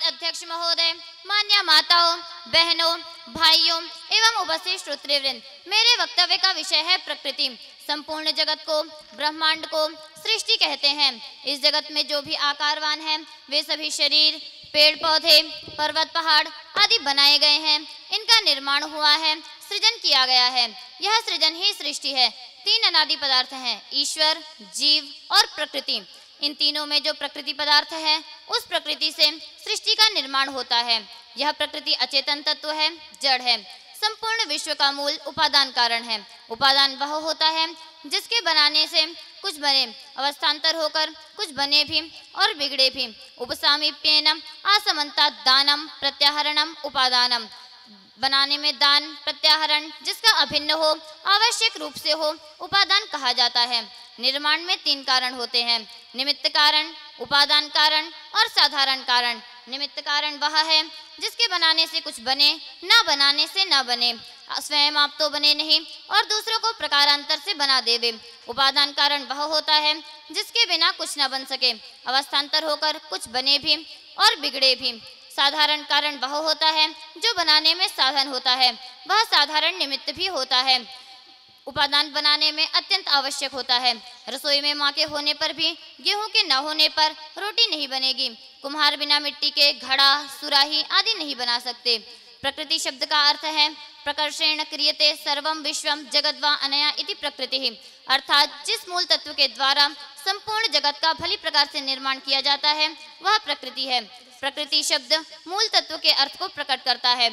सम्मानित अध्यक्ष महोदय मान्य माताओं बहनों भाइयों एवं उपस्थित श्रोतृवृंद मेरे वक्तव्य का विषय है प्रकृति संपूर्ण जगत को ब्रह्मांड को सृष्टि कहते हैं इस जगत में जो भी आकारवान है वे सभी शरीर पेड़ पौधे पर्वत पहाड़ आदि बनाए गए हैं इनका निर्माण हुआ है सृजन किया गया है यह सृजन ही सृष्टि है तीन अनादि पदार्थ हैं ईश्वर जीव और प्रकृति इन तीनों में जो प्रकृति पदार्थ है उस प्रकृति से सृष्टि का निर्माण होता है यह प्रकृति अचेतन तत्व है जड़ है संपूर्ण विश्व का मूल उपादान कारण है उपादान वह होता है जिसके बनाने से कुछ बने अवस्थान्तर होकर कुछ बने भी और बिगड़े भी उपसामीप्यनम असमनता दानम प्रत्याहरणम उपादानम बनाने में दान प्रत्याहरण जिसका अभिन्न हो आवश्यक रूप से हो उपादान कहा जाता है निर्माण में तीन कारण होते हैं निमित्त कारण उपादान कारण और साधारण कारण निमित्त कारण वह है जिसके बनाने से कुछ बने न बनाने से न बने स्वयं आप तो बने नहीं और दूसरों को प्रकारांतर से बना देवे उपादान कारण वह होता है जिसके बिना कुछ न बन सके अवस्थान्तर होकर कुछ बने भी और बिगड़े भी साधारण कारण वह होता है जो बनाने में साधन होता है वह साधारण निमित्त भी होता है उपादान बनाने में अत्यंत आवश्यक होता है रसोई में माँ के होने पर भी गेहूं के न होने पर रोटी नहीं बनेगी कुम्हार बिना मिट्टी के घड़ा सुराही आदि नहीं बना सकते प्रकृति शब्द का अर्थ है प्रकर्षण क्रियते सर्वम विश्वम जगत व अनया इति प्रकृति अर्थात जिस मूल तत्व के द्वारा संपूर्ण जगत का भली प्रकार से निर्माण किया जाता है वह प्रकृति है प्रकृति शब्द मूल तत्व के अर्थ को प्रकट करता है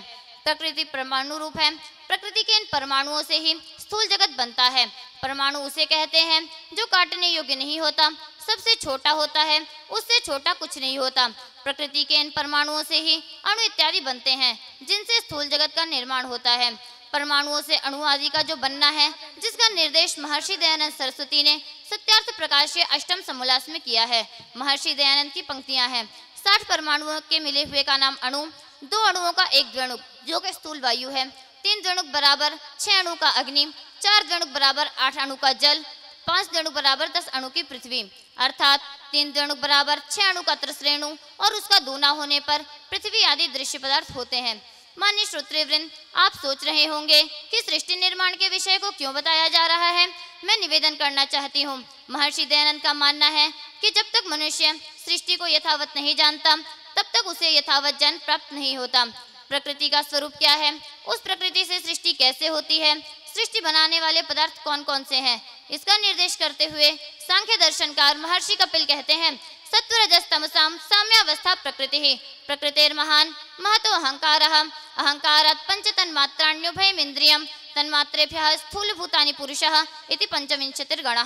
प्रकृति परमाणु रूप है प्रकृति के इन परमाणुओं से ही स्थूल जगत बनता है परमाणु उसे कहते हैं जो काटने योग्य नहीं होता सबसे छोटा होता है उससे छोटा कुछ नहीं होता प्रकृति के इन परमाणुओं से ही अणु इत्यादि बनते हैं जिनसे स्थूल जगत का निर्माण होता है परमाणुओं से अणु आदि का जो बनना है जिसका निर्देश महर्षि दयानंद सरस्वती ने सत्यार्थ प्रकाश के अष्टम समोल्लास में किया है महर्षि दयानंद की पंक्तियाँ हैं साठ परमाणुओं के मिले हुए का नाम अणु दो अणुओं का एक द्रणुक जो कि स्थूल वायु है तीन द्रणुक बराबर छः अणु का अग्नि चार द्रणुक बराबर आठ अणु का जल पांच द्रणुक बराबर दस अणु की पृथ्वी अर्थात तीन द्रणुक बराबर छः अणु का त्रिश्रेणु और उसका दूना होने पर पृथ्वी आदि दृश्य पदार्थ होते हैं मान्य श्रोतृवृंद आप सोच रहे होंगे कि सृष्टि निर्माण के विषय को क्यों बताया जा रहा है मैं निवेदन करना चाहती हूँ महर्षि दयानंद का मानना है कि जब तक मनुष्य सृष्टि को यथावत नहीं जानता तब तक उसे यथावत जन प्राप्त नहीं होता प्रकृति का स्वरूप क्या है उस प्रकृति से सृष्टि कैसे होती है सृष्टि बनाने वाले पदार्थ कौन कौन से हैं इसका निर्देश करते हुए सांख्य दर्शनकार महर्षि कपिल कहते हैं सत्व रजस तमसाम साम्यावस्था प्रकृति ही प्रकृति महान महत्व अहंकार अहंकार पंच तन तन इंद्रियम तन्मात्राण्युभयमिन्द्रियं स्थूल भूतानी पुरुष इति पंचविंशतिर्गण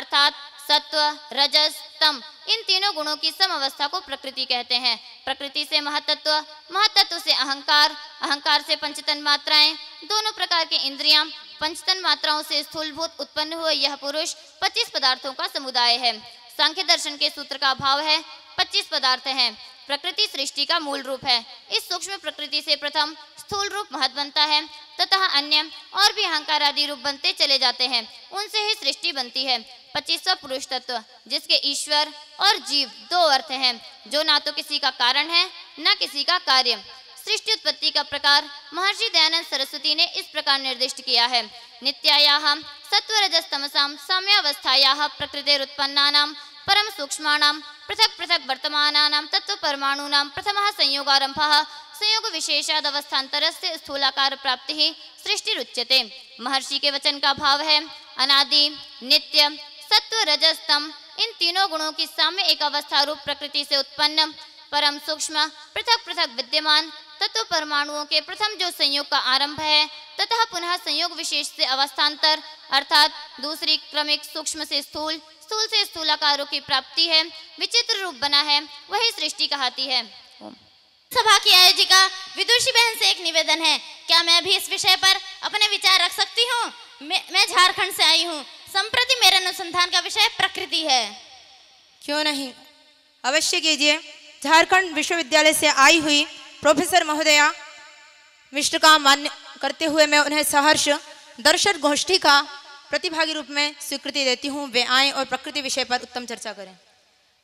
अर्थात सत्व रजस तम इन तीनों गुणों की सम अवस्था को प्रकृति कहते हैं प्रकृति से महतत्व महतत्व से अहंकार अहंकार से पंचतन मात्राएं दोनों प्रकार के इंद्रियां पंचतन मात्राओं से स्थूलभूत उत्पन्न हुए यह पुरुष पच्चीस पदार्थों का समुदाय है सांख्य दर्शन के सूत्र का भाव है पच्चीस पदार्थ है प्रकृति सृष्टि का मूल रूप है इस सूक्ष्म प्रकृति से प्रथम स्थूल रूप महत्व बनता है तथा अन्य और भी अहंकार आदि रूप बनते चले जाते हैं उनसे ही सृष्टि बनती है पच्चीसवा पुरुष तत्व जिसके ईश्वर और जीव दो अर्थ हैं जो ना तो किसी का कारण है न किसी का कार्य सृष्टि उत्पत्ति का प्रकार महर्षि दयानंद सरस्वती ने इस प्रकार निर्दिष्ट किया है नित्याया सत्व रजस नित्यायाः सत्वरजस्तमसां साम्यावस्थायाः प्रकृतेरुत्पन्नानां परम पृथक पृथक वर्तमान तत्व परमाणु प्रथम संयोग आरंभ संयोग विशेषाद अवस्थान्तर से स्थूलाकार प्राप्ति ही सृष्टि रुच्यते महर्षि के वचन का भाव है अनादि नित्य सत्व रजस्तम इन तीनों गुणों की साम्य एक अवस्था रूप प्रकृति से उत्पन्न परम सूक्ष्म पृथक पृथक विद्यमान तत्व परमाणुओं के प्रथम जो संयोग का आरंभ है तथा पुनः संयोग विशेष से अवस्थान्तर अर्थात दूसरी क्रमिक सूक्ष्म से स्थूल स्थूल से स्थूलाकारों की प्राप्ति है विचित्र रूप बना है वही सृष्टि कहती है सभा की आयोजिका विदुषी बहन से एक निवेदन है क्या मैं भी इस विषय पर अपने विचार रख सकती हूँ मैं झारखंड से आई हूँ संप्रति मेरे अनुसंधान का विषय प्रकृति है क्यों नहीं अवश्य कीजिए झारखंड विश्वविद्यालय से आई हुई प्रोफेसर महोदया मिश्र का मान्य करते हुए मैं उन्हें सहर्ष दर्शक गोष्ठी का प्रतिभागी रूप में स्वीकृति देती हूँ वे आए और प्रकृति विषय पर उत्तम चर्चा करें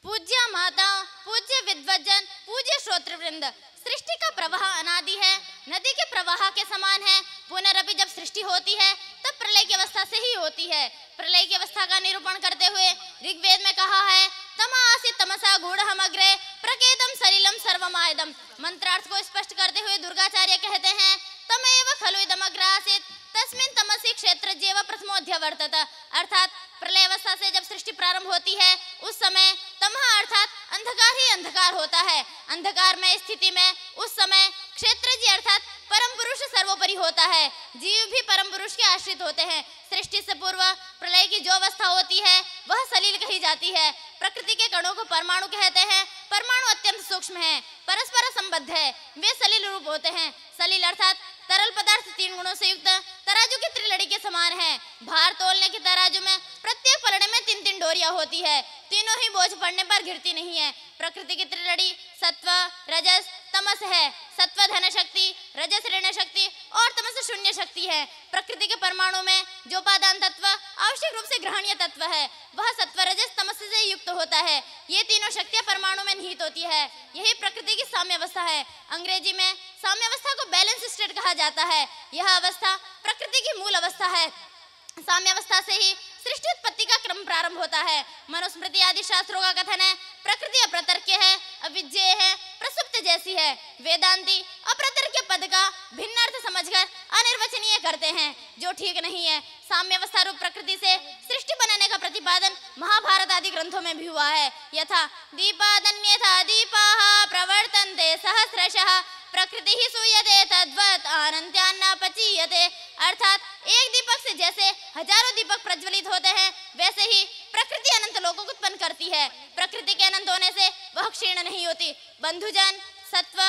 पूज्य माता पूज्य विद्वजन पूज्य श्रोतृवृंद सृष्टि का प्रवाह अनादि है नदी के प्रवाह के समान है पुनरअपि जब सृष्टि होती है तब प्रलय की अवस्था से ही होती है प्रलय की अवस्था का निरूपण करते हुए ऋग्वेद में कहा है तमासी तमसा गुढ़ अग्रे प्रकेतम सरिलम सर्वमायदम मंत्रार्थ को स्पष्ट करते हुए दुर्गाचार्य कहते हैं तमेव खलु इदमग्रासित तस्मिन तमसी क्षेत्र जेव प्रथमोध्य वर्तत अर्थात प्रलय अवस्था से जब सृष्टि प्रारंभ होती है उस समय तमहा अर्थात अंधकार ही अंधकार होता है अंधकार में स्थिति में उस समय क्षेत्र जी अर्थात परम पुरुष सर्वोपरि होता है जीव भी परम पुरुष के आश्रित होते हैं सृष्टि से पूर्व प्रलय की जो अवस्था होती है वह सलील कही जाती है प्रकृति के कणों को परमाणु कहते हैं परमाणु अत्यंत सूक्ष्म है परस्पर संबद्ध है वे सलील रूप होते हैं सलील अर्थात तरल पदार्थ तीन गुणों से युक्त तराजू की त्रिलड़ी के समान है भार तोलने के तराजू में प्रत्येक पलड़े में तीन तीन डोरिया होती है तीनों ही बोझ पड़ने पर घिरती नहीं है प्रकृति की त्रिलड़ी सत्व रजस तमस है सत्व धन शक्ति रजस ऋण शक्ति और तमस शून्य शक्ति है प्रकृति के परमाणु में जो पादान तत्व आवश्यक रूप से ग्रहणीय तत्व है वह सत्व रजस तमस से युक्त होता है ये तीनों शक्तियाँ परमाणु में निहित होती है यही प्रकृति की साम्यवस्था है अंग्रेजी में साम्यवस्था को बैलेंस स्टेट कहा जाता है यह अवस्था प्रकृति की मूल अवस्था है साम्यावस्था से ही सृष्टि उत्पत्ति का क्रम प्रारंभ होता है मनुस्मृति आदि शास्त्रों का कथन है प्रकृति अप्रतर्क्य है अविज्ञेय है प्रसुप्त जैसी है वेदांती अप्रतर्क्य पद का भिन्न अर्थ समझ कर अनिर्वचनीय करते हैं जो ठीक नहीं है साम्यवस्था रूप प्रकृति से सृष्टि बनाने का प्रतिपादन महाभारत आदि ग्रंथों में भी हुआ है यथा दीपादन्य था दीपा प्रवर्तन दे सहस्रशः प्रकृति ही सूयते तद्वत अनंत्यान्ना पचीयते अर्थात एक दीपक से जैसे हजारों दीपक प्रज्वलित होते हैं वैसे ही प्रकृति अनंत लोगों को उत्पन्न करती है प्रकृति के अनंत होने से वह क्षीण नहीं होती बंधुजन सत्व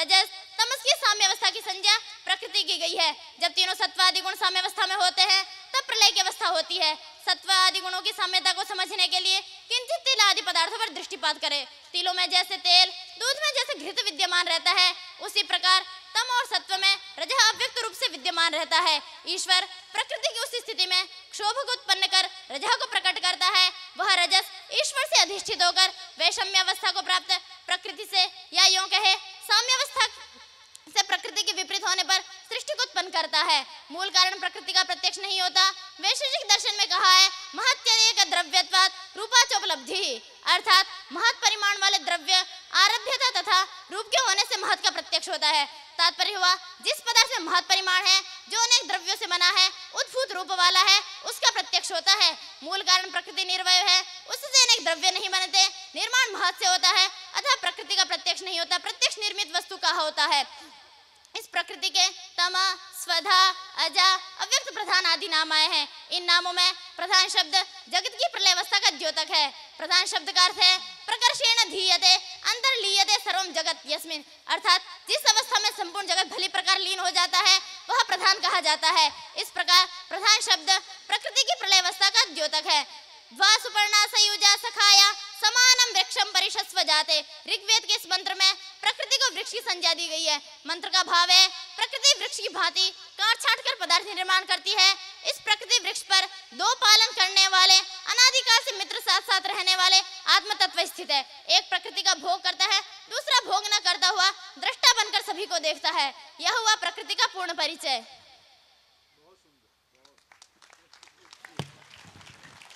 रजस तमस की साम्यवस्था की संज्ञा प्रकृति की गई है जब तीनों सत्वादि गुण साम्यवस्था में होते हैं तब प्रलय की अवस्था होती है सत्व आदि गुणों की साम्यता को समझने के लिए किंचित तिल आदि पदार्थों पर दृष्टिपात करें तिलों में जैसे तेल दूध में जैसे घृत विद्यमान रहता है उसी प्रकार तम और सत्व में रज अव्यक्त रूप से विद्यमान रहता है ईश्वर प्रकृति की उस स्थिति में क्षोभ को उत्पन्न कर रजा को प्रकट करता है वह रजस ईश्वर से अधिष्ठित होकर वैषम्य अवस्था को प्राप्त प्रकृति से या यूं कहे साम्यवस्था इससे प्रकृति के विपरीत होने पर सृष्टि को उत्पन्न करता है मूल कारण प्रकृति का प्रत्यक्ष नहीं होता वैशेषिक दर्शन में कहा है महत्यनेक द्रव्यत्वात रूपाचोपलब्धि अर्थात महत परिमाण वाले द्रव्य आरभ्यता तथा रूप के होने से महत का प्रत्यक्ष होता है तात्पर्य हुआ जिस पदार्थ में महत परिमाण है जो अनेक द्रव्यों से बना है उद्भूत रूप वाला है उसका प्रत्यक्ष होता है मूल कारण प्रकृति निर्वय है उससे अनेक द्रव्य नहीं बनते निर्माण महत से होता है अतः प्रकृति का प्रत्यक्ष नहीं होता प्रत्यक्ष निर्मित वस्तु कहा होता है इस प्रकृति के तमा स्वधा अजा अव्यक्त प्रधान आदि नाम आए हैं इन नामों में प्रधान शब्द जगत की प्रलयावस्था का द्योतक है प्रधान शब्द का अर्थ है प्रकर्षेण धीयते लीयते सर्वम जगत यस्मिन अर्थात जिस अवस्था में संपूर्ण जगत भली प्रकार लीन हो जाता है वह प्रधान कहा जाता है इस प्रकार प्रधान शब्द प्रकृति की प्रलयावस्था का द्योतक है जाते ऋग्वेद के इस मंत्र में प्रकृति को वृक्ष की संज्ञा दी गई है मंत्र का भाव है प्रकृति वृक्ष की भांति काट छाट कर पदार्थ निर्माण करती है इस प्रकृति वृक्ष पर दो पालन करने वाले अनाधिकार से मित्र साथ साथ रहने वाले आत्म तत्व स्थित है एक प्रकृति का भोग करता है दूसरा भोग न करता हुआ दृष्टा बनकर सभी को देखता है यह हुआ प्रकृति का पूर्ण परिचय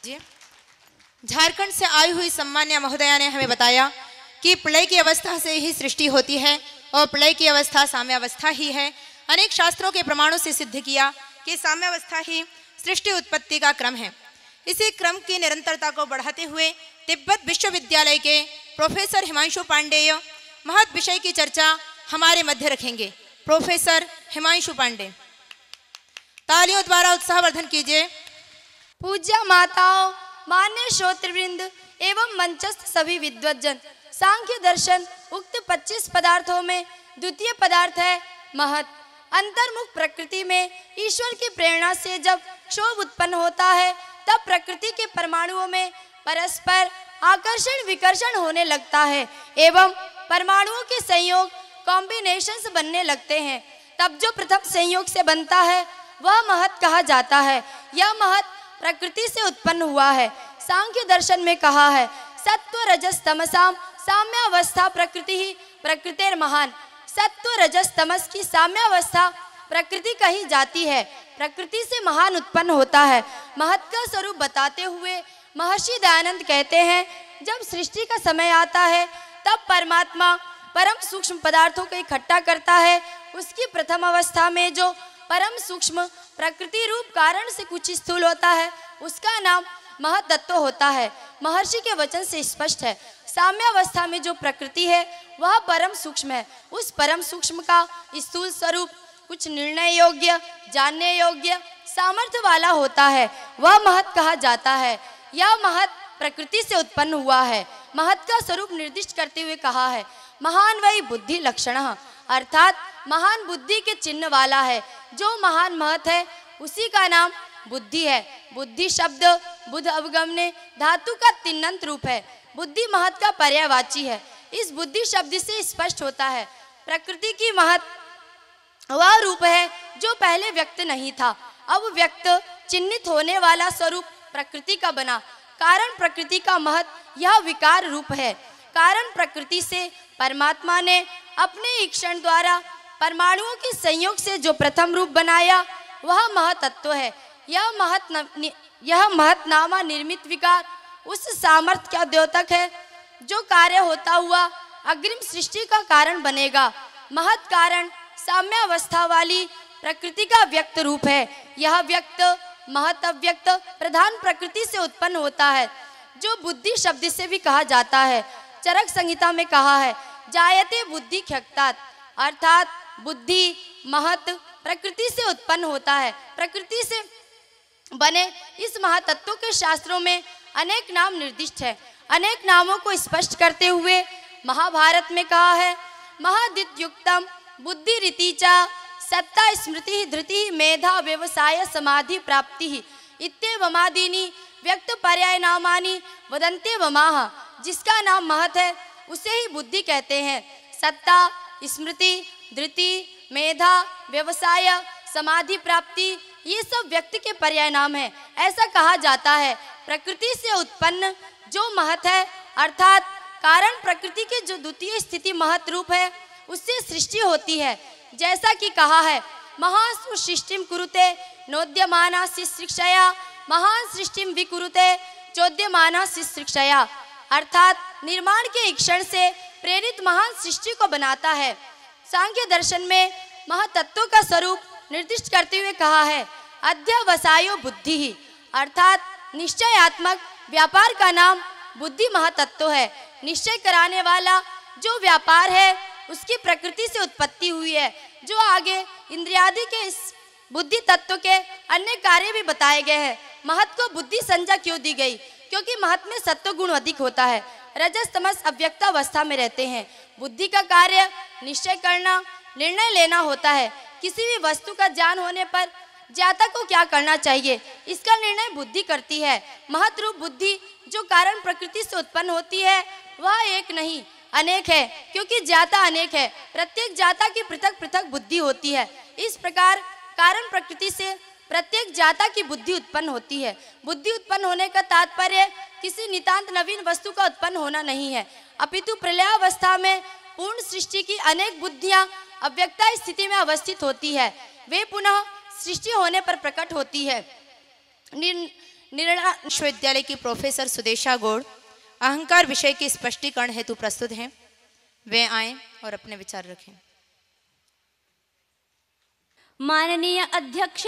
जी झारखंड से आई हुई सम्मान्य महोदया ने हमें बताया कि प्रलय की अवस्था से ही सृष्टि होती है और प्रलय की अवस्था साम्यावस्था ही है अनेक शास्त्रों के प्रमाणों से सिद्ध किया कि साम्यावस्था ही सृष्टि उत्पत्ति का क्रम है इसी क्रम की निरंतरता को बढ़ाते हुए तिब्बत विश्वविद्यालय के प्रोफेसर हिमांशु पांडेय महत विषय की चर्चा हमारे मध्य रखेंगे प्रोफेसर हिमांशु पांडे तालियों द्वारा उत्साहवर्धन कीजिए पूज्य माताओं मान्य श्रोतृवृंद एवं मंचस्थ सभी विद्वजन सांख्य दर्शन उक्त 25 पदार्थों में द्वितीय पदार्थ है महत अंतर्मुख प्रकृति में ईश्वर की प्रेरणा से जब क्षोभ उत्पन्न होता है तब प्रकृति के परमाणुओं में परस्पर आकर्षण विकर्षण होने लगता है एवं परमाणुओं के संयोग कॉम्बिनेशन बनने लगते हैं तब जो प्रथम संयोग से बनता है वह महत कहा जाता है यह महत प्रकृति से उत्पन्न हुआ है सांख्य दर्शन में कहा है सत्व रजस तमसाम साम्यावस्था प्रकृति ही प्रकृतिर महान सत्व रजस तमस की साम्यावस्था प्रकृति कही जाती है प्रकृति से महान उत्पन्न होता है महत का स्वरूप बताते हुए महर्षि दयानंद कहते हैं जब सृष्टि का समय आता है तब परमात्मा परम सूक्ष्म पदार्थों को इकट्ठा करता है उसकी प्रथम अवस्था में जो परम सूक्ष्म प्रकृति रूप कारण से कुछ स्थूल होता है उसका नाम महतत्व होता है महर्षि के वचन से स्पष्ट है साम्यावस्था में जो प्रकृति है वह परम सूक्ष्म है उस परम सूक्ष्म का स्थूल स्वरूप कुछ निर्णय योग्य जानने योग्य सामर्थ्य वाला होता है वह महत कहा जाता है यह महत प्रकृति से उत्पन्न हुआ है महत का स्वरूप निर्दिष्ट करते हुए कहा है महान वही बुद्धि लक्षण अर्थात महान बुद्धि के चिन्ह वाला है जो महान महत है उसी का नाम बुद्धि है बुद्धि शब्द बुद्ध अवगम ने धातु का तिन्नंत रूप है बुद्धि महत का पर्यावाची है इस बुद्धि शब्द से स्पष्ट होता है प्रकृति की महत वह रूप है जो पहले व्यक्त नहीं था अब व्यक्त चिन्हित होने वाला स्वरूप प्रकृति का बना कारण प्रकृति का महत्व यह विकार रूप है कारण प्रकृति से परमात्मा ने अपने ईक्षण द्वारा परमाणुओं के संयोग से जो प्रथम रूप बनाया वह महतत्व है यह महत यह महतनामा निर्मित विकार उस सामर्थ्य का द्योतक है जो कार्य होता हुआ अग्रिम सृष्टि का कारण बनेगा महत कारण साम्यावस्था वाली प्रकृति का व्यक्त रूप है यह व्यक्त महत अव्यक्त प्रधान प्रकृति से उत्पन्न होता है जो बुद्धि शब्द से भी कहा जाता है चरक संहिता में कहा है जायते बुद्धि अर्थात बुद्धि महत्व प्रकृति से उत्पन्न होता है प्रकृति से बने इस महातत्व के शास्त्रों में अनेक नाम निर्दिष्ट है अनेक नामों को स्पष्ट करते हुए महाभारत में कहा है महादित युक्तम बुद्धि रीतिचा सत्ता स्मृति धृति मेधा व्यवसाय समाधि प्राप्ति इतमादिनी व्यक्त पर्याय नामानी वदंते वमाह जिसका नाम महत है उसे ही बुद्धि कहते हैं सत्ता स्मृति धृति मेधा व्यवसाय समाधि प्राप्ति ये सब व्यक्ति के पर्याय नाम है ऐसा कहा जाता है प्रकृति से उत्पन्न जो महत है अर्थात कारण प्रकृति के जो द्वितीय स्थिति महत रूप है उससे सृष्टि होती है जैसा कि कहा है महान सृष्टिम कुरुते नोद्यमाना शिशिक्षया महान सृष्टि विकुरुते चौद्यमाना शिशिक्षया अर्थात निर्माण के इक्षण से प्रेरित महान सृष्टि को बनाता है सांख्य दर्शन में महातत्वों का स्वरूप निर्दिष्ट करते हुए कहा है अध्यवसायो बुद्धि ही अर्थात निश्चयात्मक व्यापार का नाम बुद्धि महातत्व है निश्चय कराने वाला जो व्यापार है उसकी प्रकृति से उत्पत्ति हुई है जो आगे इंद्रियादि के इस बुद्धि तत्व के अन्य कार्य भी बताए गए हैं महत्व को बुद्धि संज्ञा क्यों दी गई क्योंकि महत्व में सत्व गुण अधिक होता है रजस तमस अव्यक्त अवस्था में रहते हैं बुद्धि का कार्य निश्चय करना निर्णय लेना होता है किसी भी वस्तु का ज्ञान होने पर ज्ञाता को क्या करना चाहिए इसका निर्णय बुद्धि करती है महत्व बुद्धि जो कारण प्रकृति से उत्पन्न होती है वह एक नहीं अनेक है क्योंकि ज्ञाता अनेक है प्रत्येक जाता की पृथक पृथक बुद्धि होती है इस प्रकार कारण प्रकृति से प्रत्येक जाता की बुद्धि उत्पन्न होती है बुद्धि उत्पन्न होने का तात्पर्य किसी नितांत नवीन वस्तु का उत्पन्न होना नहीं है अपितु प्रलयावस्था में पूर्ण सृष्टि की अनेक बुद्धियां अव्यक्ता स्थिति में अवस्थित होती है वे पुनः सृष्टि होने पर प्रकट होती है निर्णा विश्वविद्यालय की प्रोफेसर सुदेशा गौड़ अहंकार विषय के स्पष्टीकरण हेतु प्रस्तुत हैं वे आए और अपने विचार रखें माननीय अध्यक्ष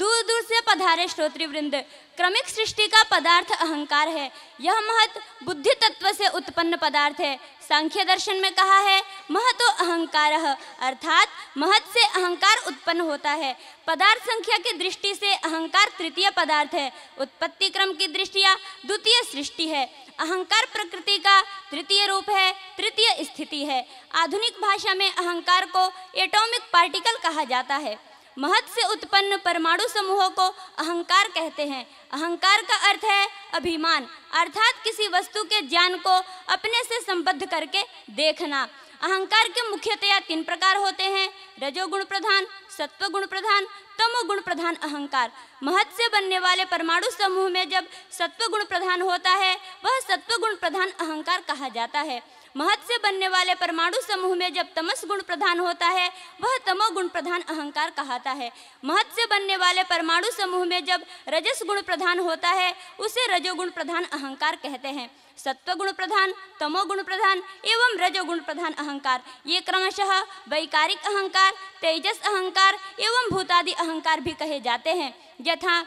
दूर दूर से पधारे श्रोतृवृंद क्रमिक सृष्टि का पदार्थ अहंकार है यह महत बुद्धि तत्व से उत्पन्न पदार्थ है सांख्य दर्शन में कहा है महतो अहंकार अर्थात महत से अहंकार उत्पन्न होता है पदार्थ संख्या की दृष्टि से अहंकार तृतीय पदार्थ है उत्पत्ति क्रम की दृष्टिया द्वितीय सृष्टि है अहंकार प्रकृति का तृतीय रूप है तृतीय स्थिति है आधुनिक भाषा में अहंकार को एटॉमिक पार्टिकल कहा जाता है महत से उत्पन्न परमाणु समूहों को अहंकार कहते हैं अहंकार का अर्थ है अभिमान अर्थात किसी वस्तु के ज्ञान को अपने से संबद्ध करके देखना अहंकार के मुख्यतया तीन प्रकार होते हैं रजोगुण प्रधान सत्व गुण प्रधान तमो गुण प्रधान अहंकार महत से बनने वाले परमाणु समूह में जब सत्व गुण प्रधान होता है वह सत्व गुण प्रधान अहंकार कहा जाता है महत से बनने वाले परमाणु समूह में जब तमस गुण प्रधान होता है वह तमो गुण प्रधान अहंकार कहता है महत से बनने वाले परमाणु समूह में जब रजस गुण प्रधान होता है उसे रजोगुण प्रधान अहंकार कहते हैं सत्वगुण प्रधान तमोगुण प्रधान एवं रजोगुण प्रधान अहंकार ये क्रमशः वैकारिक अहंकार तेजस अहंकार एवं भूतादि अहंकार भी कहे जाते हैं यथा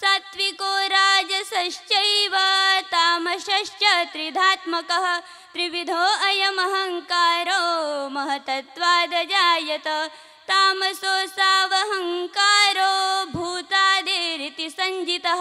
सात्विको राजसश्चैव तामसश्च त्रिधात्मकः त्रिविधो अयमहङ्कारो महतत्वादजायत तामसो सावहङ्कारो भूता इति संजितः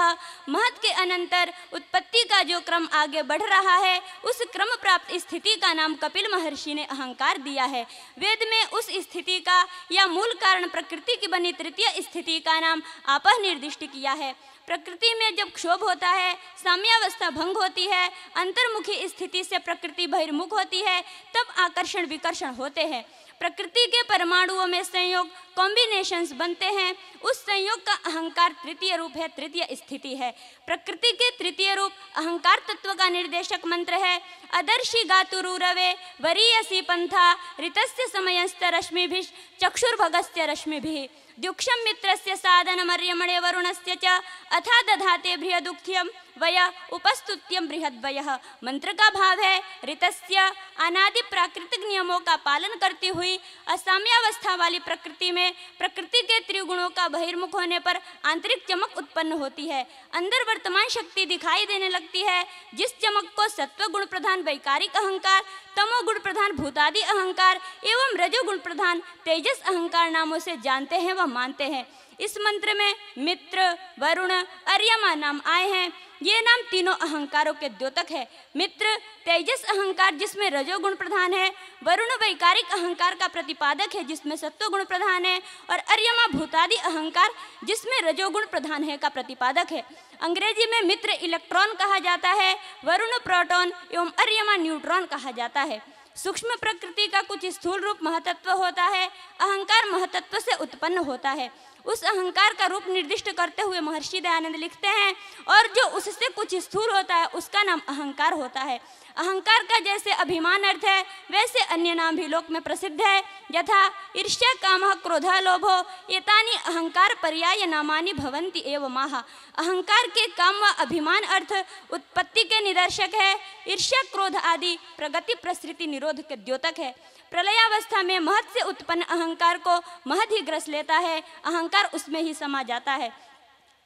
महत के अनंतर उत्पत्ति का जो क्रम आगे बढ़ रहा है उस क्रम प्राप्त स्थिति का नाम कपिल महर्षि ने अहंकार दिया है वेद में उस स्थिति का या मूल कारण प्रकृति की बनी तृतीय स्थिति का नाम आपह निर्दिष्ट किया है प्रकृति में जब क्षोभ होता है साम्यावस्था भंग होती है अंतर्मुखी स्थिति से प्रकृति बहिर्मुख होती है तब आकर्षण विकर्षण होते हैं प्रकृति के परमाणुओं में संयोग कॉम्बिनेशंस बनते हैं उस संयोग का अहंकार तृतीय रूप है तृतीय स्थिति है प्रकृति के तृतीय रूप अहंकार तत्व का निर्देशक मंत्र है अदर्शी गातुरूरवे वरीयसी पंथा ऋतस्य समयस्त रश्मिभिः चक्षुर्भगस्य रश्मिभिः द्युक्षम मित्रस्य साधनमर्यमणे वरुणस्य च अथा दधाते भ्रिय दुख्यम वय उपस्तुत्यम बृहद्वय मंत्र का भाव है ऋतस्य अनादि प्राकृतिक नियमों का पालन करती हुई असाम्यावस्था वाली प्रकृति में प्रकृति के त्रिगुणों का बहिर्मुख होने पर आंतरिक चमक उत्पन्न होती है अंदर वर्तमान शक्ति दिखाई देने लगती है जिस चमक को सत्व गुण प्रधान वैकारिक अहंकार तमो गुण प्रधान भूतादि अहंकार एवं रजोगुण प्रधान तेजस अहंकार नामों से जानते हैं व मानते हैं इस मंत्र में मित्र वरुण अर्यमा नाम आए हैं ये नाम तीनों अहंकारों के द्योतक है मित्र तेजस अहंकार जिसमें रजोगुण प्रधान है वरुण वैकारिक अहंकार का प्रतिपादक है जिसमें सत्वगुण प्रधान है और अर्यमा भूतादि अहंकार जिसमें रजोगुण प्रधान है का प्रतिपादक है अंग्रेजी में मित्र इलेक्ट्रॉन कहा जाता है वरुण प्रोटोन एवं अर्यमा न्यूट्रॉन कहा जाता है सूक्ष्म प्रकृति का कुछ स्थूल रूप महत्व होता है अहंकार महतत्व से उत्पन्न होता है उस अहंकार का रूप निर्दिष्ट करते हुए महर्षि दयानंद लिखते हैं और जो उससे कुछ स्थूल होता है उसका नाम अहंकार होता है अहंकार का जैसे अभिमान अर्थ है वैसे अन्य नाम भी लोक में प्रसिद्ध है यथा ईर्ष्या काम क्रोधा लोभो एतानी अहंकार पर्याय नामानी भवंती एवं माह अहंकार के काम व अभिमान अर्थ उत्पत्ति के निदर्शक है ईर्ष्या क्रोध आदि प्रगति प्रसृति निरोध के द्योतक है प्रलयावस्था में महत से उत्पन्न अहंकार को महत ही ग्रस लेता है अहंकार उसमें ही समा जाता है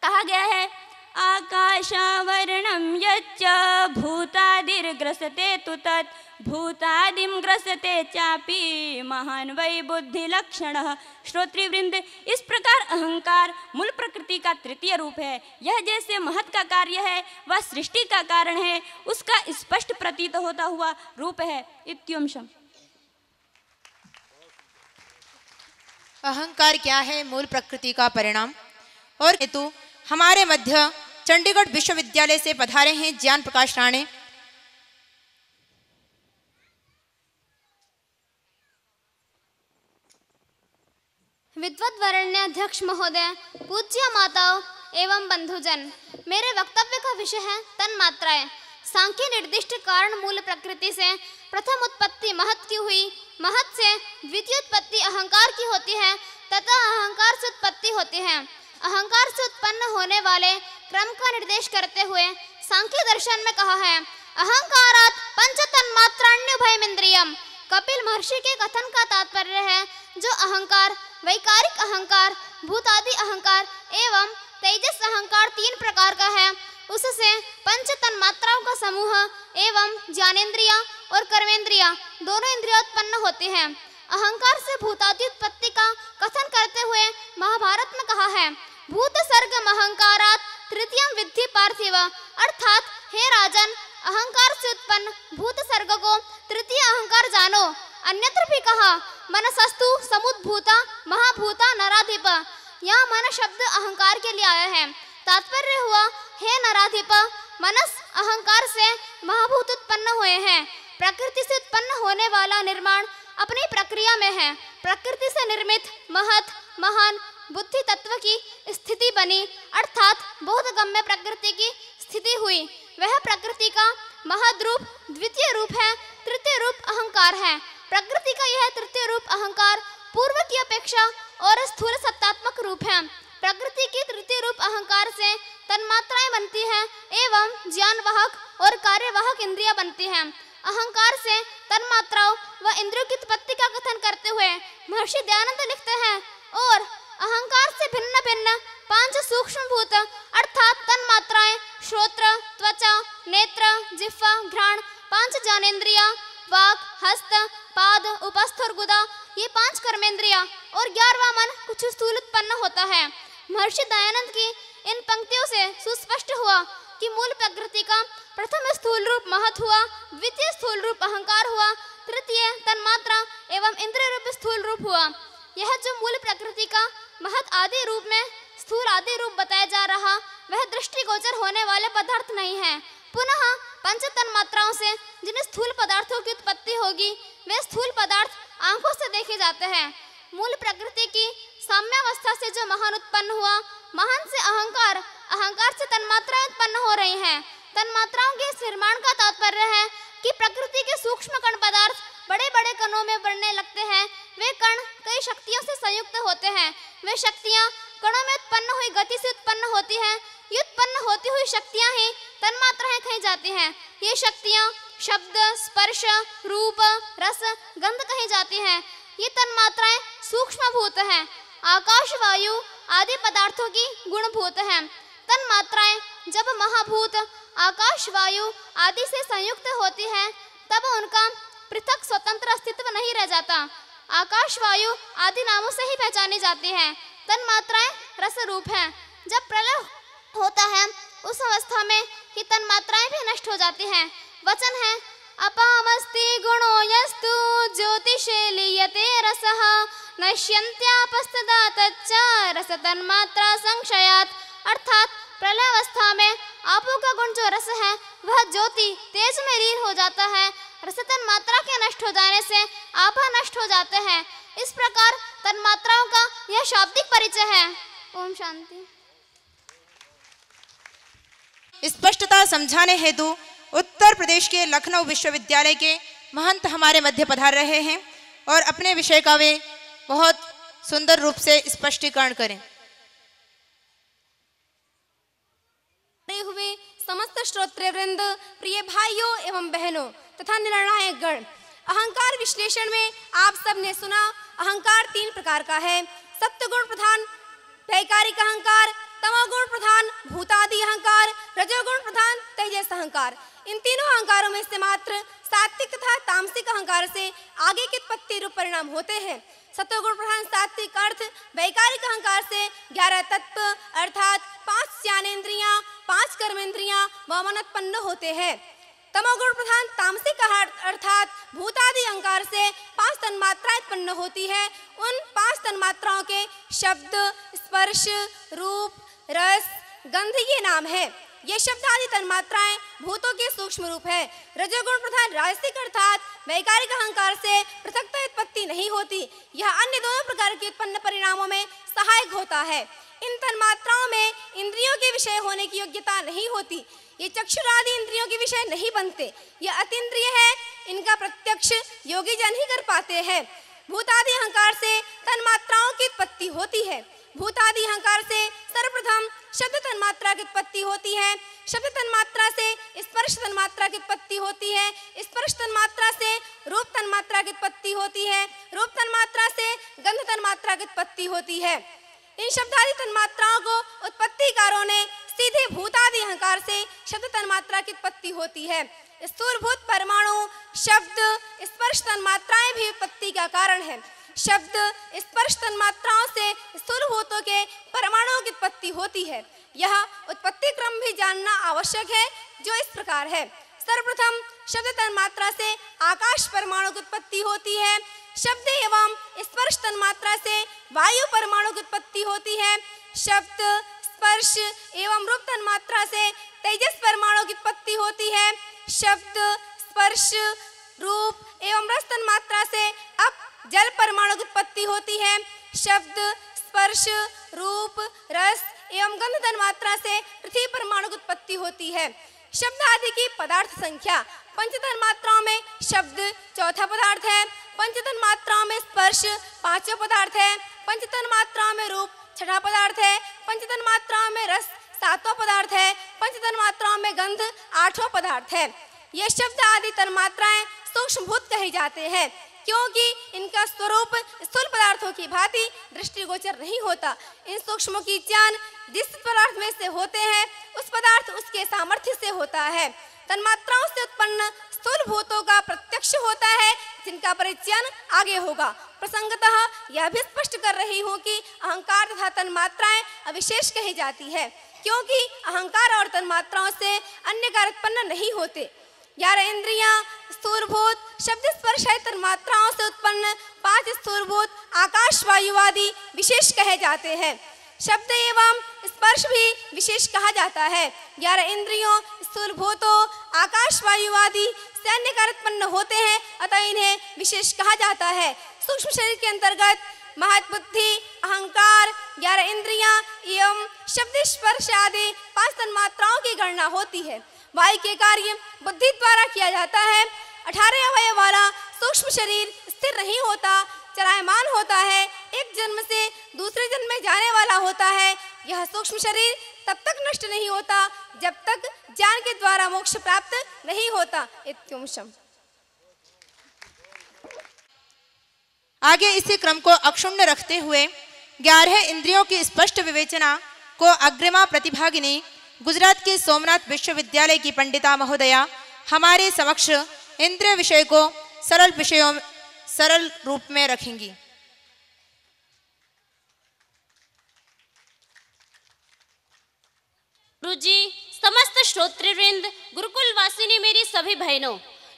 कहा गया है आकाशावरणम यच्च भूतादिर्ग्रसते तु तत् भूतादिम ग्रसते चापी महान वै बुद्धि लक्षण श्रोतृवृंद इस प्रकार अहंकार मूल प्रकृति का तृतीय रूप है यह जैसे महत का कार्य है वह सृष्टि का कारण है उसका स्पष्ट प्रतीत होता हुआ रूप है इत्युमशम अहंकार क्या है मूल प्रकृति का परिणाम और हेतु हमारे मध्य चंडीगढ़ विश्वविद्यालय से पधारे हैं ज्ञान प्रकाश राणे विद्वत वर्ण्य अध्यक्ष महोदय पूज्य माताओं एवं बंधुजन मेरे वक्तव्य का विषय है तन मात्राएं सांख्य निर्दिष्ट कारण मूल प्रकृति से प्रथम उत्पत्ति महत्व की हुई महत से उत्पत्ति अहंकार की होती है तथा अहंकार से उत्पत्ति होती है अहंकार से उत्पन्न होने वाले क्रम का निर्देश करते हुए सांख्य दर्शन में कहा है अहंकारात पंच इंद्रियम कपिल महर्षि के कथन का तात्पर्य है जो अहंकार वैकारिक अहंकार भूतादि अहंकार एवं तेजस अहंकार तीन प्रकार का है उससे पंच तन्मात्राओं का समूह एवं ज्ञानेन्द्रिया और कर्मेंद्रिया दोनों इंद्रिया उत्पन्न होते हैं अहंकार से भूतादि उत्पत्ति का कथन करते हुए महाभारत में कहा है भूत सर्ग महंकारात तृतीय विद्धि पार्थिव अर्थात हे राजन अहंकार से उत्पन्न भूत सर्ग को तृतीय अहंकार जानो अन्यत्र भी कहा मनसस्तु समुद्भूता महाभूता नराधिप यह मन शब्द अहंकार के लिए आया है तात्पर्य हुआ हे नराधिप मनस अहंकार से महाभूत उत्पन्न हुए हैं प्रकृति से उत्पन्न होने वाला निर्माण अपनी प्रक्रिया में है प्रकृति से निर्मित महत महान बुद्धि तत्व की स्थिति बनी अर्थात बोध गम्य प्रकृति की स्थिति हुई वह प्रकृति का महद रूप द्वितीय रूप है तृतीय रूप अहंकार है प्रकृति का यह तृतीय रूप अहंकार पूर्व की अपेक्षा और स्थूल सत्तात्मक रूप है प्रकृति की तृतीय रूप अहंकार से तन्मात्राएं बनती हैं एवं ज्ञानवाहक और कार्यवाहक इंद्रिया बनती हैं अहंकार से तन्मात्राओं व इंद्रियों की उत्पत्ति का कथन करते हुए महर्षि दयानंद लिखते हैं और अहंकार से भिन्न भिन्न पांच सूक्ष्म भूत अर्थात तन्मात्राएं श्रोत्र त्वचा नेत्र जिह्वा घ्राण पांच ज्ञानेन्द्रिया वाक हस्त पाद उपस्थ और गुदा ये पांच कर्मेंद्रिया और ग्यारहवा मन कुछ स्थूल उत्पन्न होता है महर्षि दयानंद की इन पंक्तियों से सुस्पष्ट हुआ कि मूल प्रकृति का प्रथम स्थूल रूप महत हुआ द्वितीय स्थूल रूप अहंकार हुआ तृतीय तन्मात्रा एवं इंद्र रूप स्थूल रूप हुआ यह जो मूल प्रकृति का महत आदि रूप में स्थूल आदि रूप बताया जा रहा वह दृष्टिगोचर होने वाले पदार्थ नहीं है पुनः पंच तन्मात्राओं से जिन स्थूल पदार्थों की उत्पत्ति होगी वे स्थूल पदार्थ आंखों से देखे जाते हैं मूल प्रकृति की साम्यावस्था से जो महान उत्पन्न हुआ महान से अहंकार अहंकार से तन्मात्राएं उत्पन्न हो रही हैं तन्मात्राओं के निर्माण का तात्पर्य है कि प्रकृति के सूक्ष्म कण पदार्थ बड़े बड़े कणों में बढ़ने लगते हैं वे कण कई शक्तियों से संयुक्त होते हैं वे शक्तियाँ कणों में उत्पन्न हुई गति से उत्पन्न होती हैं ये उत्पन्न होती हुई शक्तियाँ ही तन्मात्राएं कही जाती हैं ये शक्तियाँ शब्द स्पर्श रूप रस गंध कही जाती हैं ये तन्मात्राएं सूक्ष्म भूत हैं आकाश वायु आदि पदार्थों की गुणभूत हैं तन मात्राएं जब महाभूत आकाश वायु आदि से संयुक्त होती हैं तब उनका पृथक स्वतंत्र अस्तित्व नहीं रह जाता आकाश वायु आदि नामों से ही पहचानी जाती हैं तन मात्राएं रस रूप हैं जब प्रलय होता है उस अवस्था में कि तन मात्राएं भी नष्ट हो जाती हैं वचन है अपामस्ति गुणो यस्तु ज्योतिषे लियते रसः नश्यन्त्यापस्तदा तच्च रसतन्मात्रा संक्षयात् अर्थात प्रलय अवस्था में आपो का गुण जो रस है वह ज्योति तेज में लीन हो जाता है रसतन मात्रा के नष्ट हो जाने से आपा नष्ट हो जाते हैं इस प्रकार तन्मात्राओं का यह शाब्दिक परिचय है ओम शांति स्पष्टता समझाने हेतु उत्तर प्रदेश के लखनऊ विश्वविद्यालय के महंत हमारे मध्य पधार रहे हैं और अपने विषय का वे बहुत सुंदर रूप से स्पष्टीकरण करें करते हुए समस्त श्रोतृवृंद प्रिय भाइयों एवं बहनों तथा निर्णायक गण अहंकार विश्लेषण में आप सब ने सुना अहंकार तीन प्रकार का है सप्तगुण प्रधान वैकारिक अहंकार तमोगुण प्रधान भूतादि अहंकार रजोगुण प्रधान तेजस अहंकार इन तीनों अहंकारों में से मात्र सात्विक तथा तामसिक अहंकार से आगे के उत्पत्ति रूप परिणाम होते हैं सतोगुण प्रधान सात्विक अर्थ वैकारिक अहंकार से ग्यारह तत्व अर्थात पांच ज्ञानेन्द्रिया पांच कर्मेंद्रियां व मनोत्पन्न होते हैं तमोगुण प्रधान तामसिक अर्थात भूतादि अहंकार से पांच तन्मात्राएं उत्पन्न होती है उन पांच तन्मात्राओं के शब्द स्पर्श रूप रस गंध ये नाम है ये शब्द आदि तन्मात्राएं भूतों के सूक्ष्म रूप है रजोगुण प्रधान राजसिक अर्थात वैकारिक अहंकार से पृथकता तो उत्पत्ति नहीं होती यह अन्य दोनों प्रकार के उत्पन्न परिणामों में सहायक होता है इन तन्मात्राओं में इंद्रियों के विषय होने की योग्यता नहीं होती ये चक्षुरादि इंद्रियों के विषय नहीं बनते यह अतिय है इनका प्रत्यक्ष योगी जन ही कर पाते हैं भूतादि अहंकार से तन्मात्राओं की उत्पत्ति होती है भूतादि अहंकार से सर्वप्रथम शब्द तन्मात्रा की उत्पत्ति होती है शब्द तन्मात्रा से स्पर्श तन्मात्रा की उत्पत्ति होती है स्पर्श तन्मात्रा से रूप तन्मात्रा की उत्पत्ति होती है रूप तन्मात्रा से गंध तन्मात्रा की उत्पत्ति होती है इन शब्दादि तन्मात्राओं को उत्पत्तिकारों ने सीधे भूतादि अहंकार से शब्द तन्मात्रा की उत्पत्ति होती है स्थूलभूत परमाणु शब्द स्पर्श तन्मात्राएं भी उत्पत्ति का कारण है शब्द स्पर्श तन्मात्राओं से स्थूल भूतों के परमाणुओं की उत्पत्ति होती है यह उत्पत्ति क्रम भी जानना आवश्यक है जो इस प्रकार है सर्वप्रथम शब्द तन्मात्रा से आकाश परमाणु की उत्पत्ति होती है शब्द एवं स्पर्श तन्मात्रा से वायु परमाणु की उत्पत्ति होती है शब्द स्पर्श एवं रूप तन्मात्रा से तेजस परमाणु की उत्पत्ति होती है शब्द स्पर्श रूप एवं रस तन्मात्रा से अप जल परमाणु की उत्पत्ति होती है शब्द स्पर्श रूप रस एवं गंध तन मात्रा से पृथ्वी परमाणु की उत्पत्ति होती है शब्द आदि की पदार्थ संख्या पंचतन मात्राओं में शब्द चौथा पदार्थ है पंचतन मात्राओं में स्पर्श पांचवा पदार्थ है पंचतन मात्राओं में रूप छठा पदार्थ है पंचतन मात्राओं में रस सातवां पदार्थ है पंचतन मात्राओं में गंध आठवां पदार्थ है ये शब्द आदि तन्मात्राएं भूत कहे जाते हैं क्योंकि इनका स्वरूप स्थूल पदार्थों की भांति दृष्टिगोचर नहीं होता इन सूक्ष्मों की ज्ञान जिस पदार्थ में से होते हैं उस पदार्थ उसके सामर्थ्य से होता है तन्मात्राओं से उत्पन्न स्थूल भूतों का प्रत्यक्ष होता है जिनका परिचयन आगे होगा प्रसंगतः यह भी स्पष्ट कर रही हूँ कि अहंकार तथा तन्मात्राएं अविशेष कही जाती है क्योंकि अहंकार और तन्मात्राओं से अन्य कार्य उत्पन्न नहीं होते ग्यारह इंद्रियां स्थूलभूत शब्द स्पर्श मात्राओं से उत्पन्न पांच स्थूलभूत आकाश वायु आदि विशेष कहे जाते हैं शब्द एवं स्पर्श भी विशेष कहा जाता है ग्यारह इंद्रियों स्थूलभूतों आकाश वायु आदि से अन्य कार्य उत्पन्न होते हैं अतः इन्हें विशेष कहा जाता है सूक्ष्म शरीर के अंतर्गत महत्बुद्धि अहंकार ग्यारह इंद्रियां एवं शब्द स्पर्श आदि पांच तन्मात्राओं की गणना होती है वायु के कार्य बुद्धि द्वारा किया जाता है अठारह अवय वाला सूक्ष्म शरीर स्थिर नहीं होता चरायमान होता है एक जन्म से दूसरे जन्म में जाने वाला होता है यह सूक्ष्म शरीर तब तक नष्ट नहीं होता जब तक ज्ञान के द्वारा मोक्ष प्राप्त नहीं होता इत्युमशम आगे इसी क्रम को अक्षुण्य रखते हुए ग्यारह इंद्रियों की स्पष्ट विवेचना को अग्रिमा प्रतिभागिनी गुजरात के सोमनाथ विश्वविद्यालय की पंडिता महोदया हमारे समक्ष इंद्रिय विषय को सरल विषयों सरल रूप में रखेंगी जी समस्त श्रोतृवृंद गुरुकुल वासिनी मेरी सभी बहनों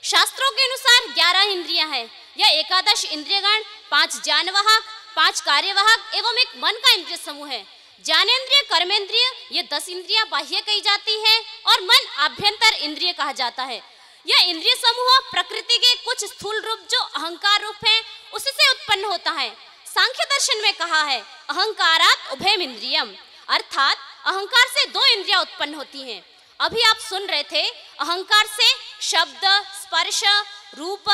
शास्त्रों के अनुसार ग्यारह इंद्रिया है यह एकादश इंद्रियगण पांच जानवाहक पांच कार्यवाहक एवं एक मन का इंद्रिय समूह है ज्ञानेन्द्रिय कर्मेंद्रिय ये दस इंद्रिया बाह्य कही जाती है और मन आभ्यंतर इंद्रिय कहा जाता है यह इंद्रिय समूह प्रकृति के कुछ स्थूल रूप जो अहंकार रूप है उसी से उत्पन्न होता है सांख्य दर्शन में कहा है अहंकारात उभयम इंद्रियम अर्थात अहंकार से दो इंद्रिया उत्पन्न होती हैं अभी आप सुन रहे थे अहंकार से शब्द स्पर्श रूप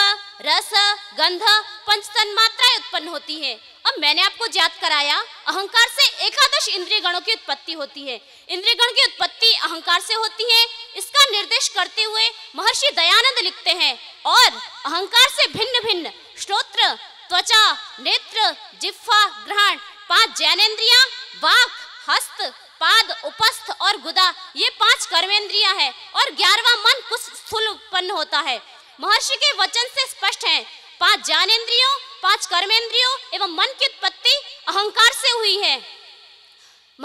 रस गंध पंचतन मात्राएं उत्पन्न होती हैं अब मैंने आपको ज्ञात कराया अहंकार से एकादश इंद्रिय गणों की उत्पत्ति होती है इंद्रिय गण की उत्पत्ति अहंकार से होती है इसका निर्देश करते हुए महर्षि दयानंद लिखते हैं और अहंकार से भिन्न भिन्न श्रोत्र त्वचा नेत्र जिफा ग्रहण पांच जैनेन्द्रिया वाक हस्त पाद उपस्थ और गुदा ये पांच कर्मेंद्रिया है और ग्यारवा मन कुछ स्थूल उत्पन्न होता है महर्षि के वचन से स्पष्ट है पांच ज्ञानेन्द्रियों पांच कर्मेंद्रियों एवं मन की उत्पत्ति अहंकार से हुई है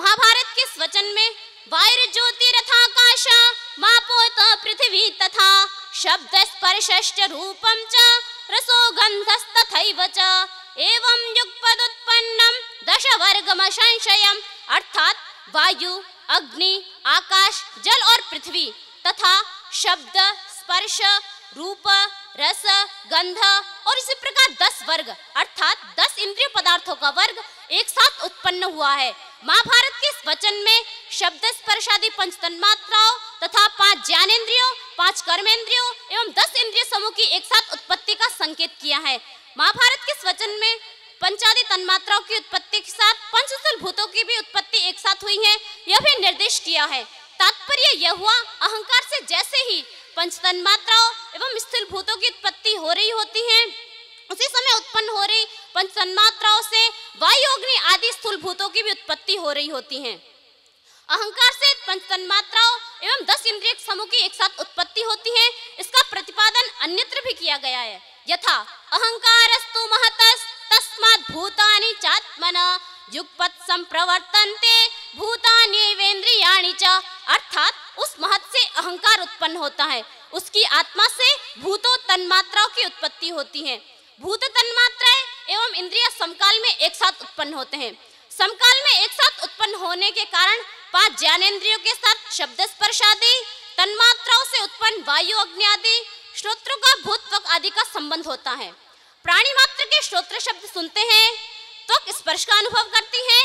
महाभारत के स्वचन में वायु ज्योति रथा रथाकाश मापोत पृथ्वी तथा शब्द स्पर्श रूपम च रसो रसोगंधस्तथैव च एवं वर्गम संशयम अर्थात वायु अग्नि आकाश जल और पृथ्वी तथा शब्द स्पर्श रूप रस गंध और इसी प्रकार दस वर्ग अर्थात दस इंद्रिय पदार्थों का वर्ग एक साथ उत्पन्न हुआ है महाभारत के इस वचन में शब्द स्पर्श आदि पंच तन्मात्राओं तथा पांच ज्ञानेन्द्रियों पांच कर्मेंद्रियों एवं दस इंद्रिय समूह की एक साथ उत्पत्ति का संकेत किया है महाभारत के वचन में पंचादि तन्मात्राओं की उत्पत्ति के साथ पंचस्थल भूतों की भी उत्पत्ति एक साथ हुई है यह भी निर्देश किया है तात्पर्य यह हुआ अहंकार से जैसे ही पंच तन्मात्राओं एवं स्थिर भूतों की उत्पत्ति हो रही होती है उसी समय उत्पन्न हो रही पंच सन्मात्राओं से वायु अग्नि आदि स्थूल भूतों की भी उत्पत्ति हो रही होती है अहंकार से पंच तन्मात्राओं एवं दस इंद्रिय समूह की एक साथ उत्पत्ति होती है इसका प्रतिपादन अन्यत्र भी किया गया है यथा अहंकारस्तु महतस् तस्मात् भूतानि चात्मना युगपत संप्रवर्तन्ते भूतानि भूतान्येवेन्द्रियाणि च अर्थात उस महत से अहंकार उत्पन्न होता है उसकी आत्मा से भूतों तन्मात्राओं की उत्पत्ति होती है भूत तन्मात्राएं एवं इंद्रिय समकाल में एक साथ उत्पन्न होते हैं समकाल में एक साथ उत्पन्न होने के कारण पांच ज्ञान इंद्रियों के साथ शब्द स्पर्श आदि तन्मात्राओं से उत्पन्न वायु अग्नि आदि श्रोत्रों का भूत त्वक आदि का संबंध होता है प्राणी मात्र के श्रोत्र शब्द सुनते हैं त्वक स्पर्श का अनुभव करती है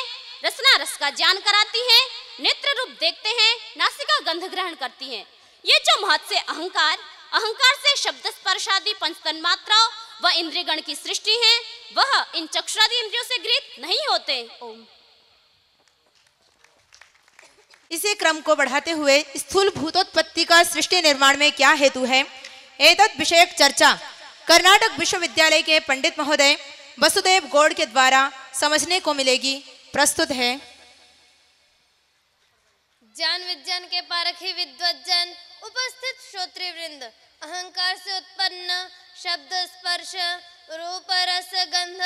रसना रस का ज्ञान कराती है नेत्र रूप देखते हैं नासिका गंध ग्रहण करती है ये जो महत से अहंकार अहंकार से शब्द स्पर्शादि पंचतन मात्राओं व इंद्रियगण की सृष्टि है वह इन चक्षुरादि इंद्रियों से गृहित नहीं होते ओम इसी क्रम को बढ़ाते हुए स्थूल भूतोत्पत्ति का सृष्टि निर्माण में क्या हेतु है एतत् विषयक चर्चा कर्नाटक विश्वविद्यालय के पंडित महोदय वसुदेव गौड़ के द्वारा समझने को मिलेगी प्रस्तुत है ज्ञान विज्ञान के पारखी विद्वज्जन उपस्थित श्रोतृवृंद अहंकार से उत्पन्न शब्द स्पर्श रूप रस गंध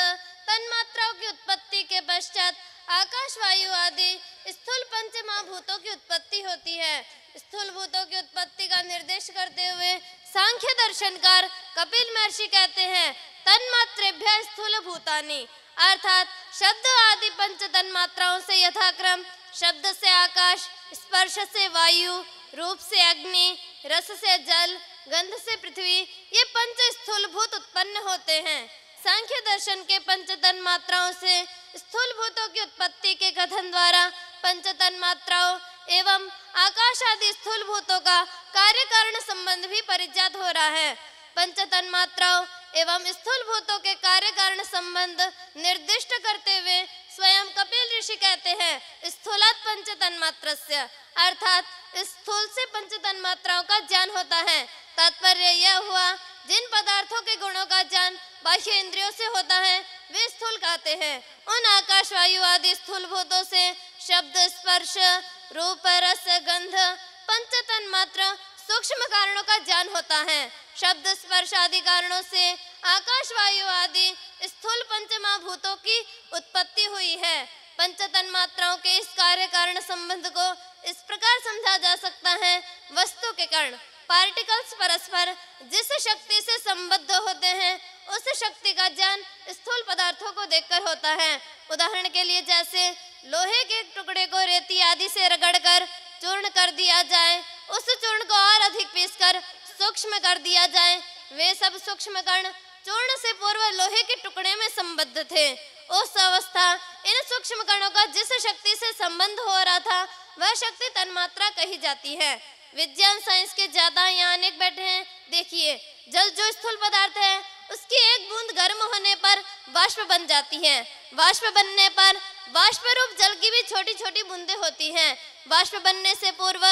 तन्मात्राओं की उत्पत्ति के पश्चात आकाश वायु आदि स्थूल पंच महाभूतों की उत्पत्ति होती है स्थूल भूतों की उत्पत्ति का निर्देश करते हुए सांख्य दर्शनकार कपिल महर्षि कहते हैं तन्मात्रेभ्य स्थूल भूतानी अर्थात शब्द आदि पंच तन्मात्राओं से यथाक्रम शब्द से आकाश स्पर्श से वायु रूप से अग्नि रस से जल गंध से पृथ्वी ये पंच स्थूल भूत उत्पन्न होते हैं सांख्य दर्शन के पंचतन मात्राओं से स्थूल भूतों की उत्पत्ति के कथन द्वारा पंचतन मात्राओं एवं आकाश आदि स्थूल भूतों का कार्य कारण संबंध भी परिचित हो रहा है पंचतन मात्राओं एवं स्थूल भूतों के कार्य कारण संबंध निर्दिष्ट करते हुए स्वयं कपिल ऋषि कहते हैं स्थूलात पंचतन मात्र अर्थात स्थूल से पंचतन मात्राओं का ज्ञान होता है तात्पर्य यह हुआ जिन पदार्थों के गुणों का ज्ञान बाह्य इंद्रियों से होता है वे स्थूल कहते हैं उन आकाश वायु आदि स्थूल भूतों से शब्द स्पर्श रूप रस गंध पंचतन मात्र सूक्ष्म कारणों का ज्ञान होता है शब्द स्पर्श आदि कारणों से आकाश वायु आदि स्थूल पंच महाभूतों की उत्पत्ति हुई है पंचतन मात्राओं के इस कार्य कारण संबंध को इस प्रकार समझा जा सकता है वस्तु के कर्ण पार्टिकल्स परस्पर जिस शक्ति से संबद्ध होते हैं उस शक्ति का ज्ञान स्थूल पदार्थों को देखकर होता है उदाहरण के लिए जैसे लोहे के एक टुकड़े को रेती आदि से रगड़कर चूर्ण कर दिया जाए उस चूर्ण को और अधिक पीसकर सूक्ष्म कर दिया जाए वे सब सूक्ष्म कर्ण चूर्ण से पूर्व लोहे के टुकड़े में संबद्ध थे उस अवस्था इन सूक्ष्म कणों का जिस शक्ति से संबंध हो रहा था वह शक्ति तन्मात्रा कही जाती है विज्ञान साइंस के ज्यादा यहाँ अनेक बैठे हैं देखिए जल जो स्थूल पदार्थ है उसकी एक बूंद गर्म होने पर वाष्प बन जाती है वाष्प बनने पर वाष्प रूप जल की भी छोटी छोटी बूंदें होती हैं वाष्प बनने से पूर्व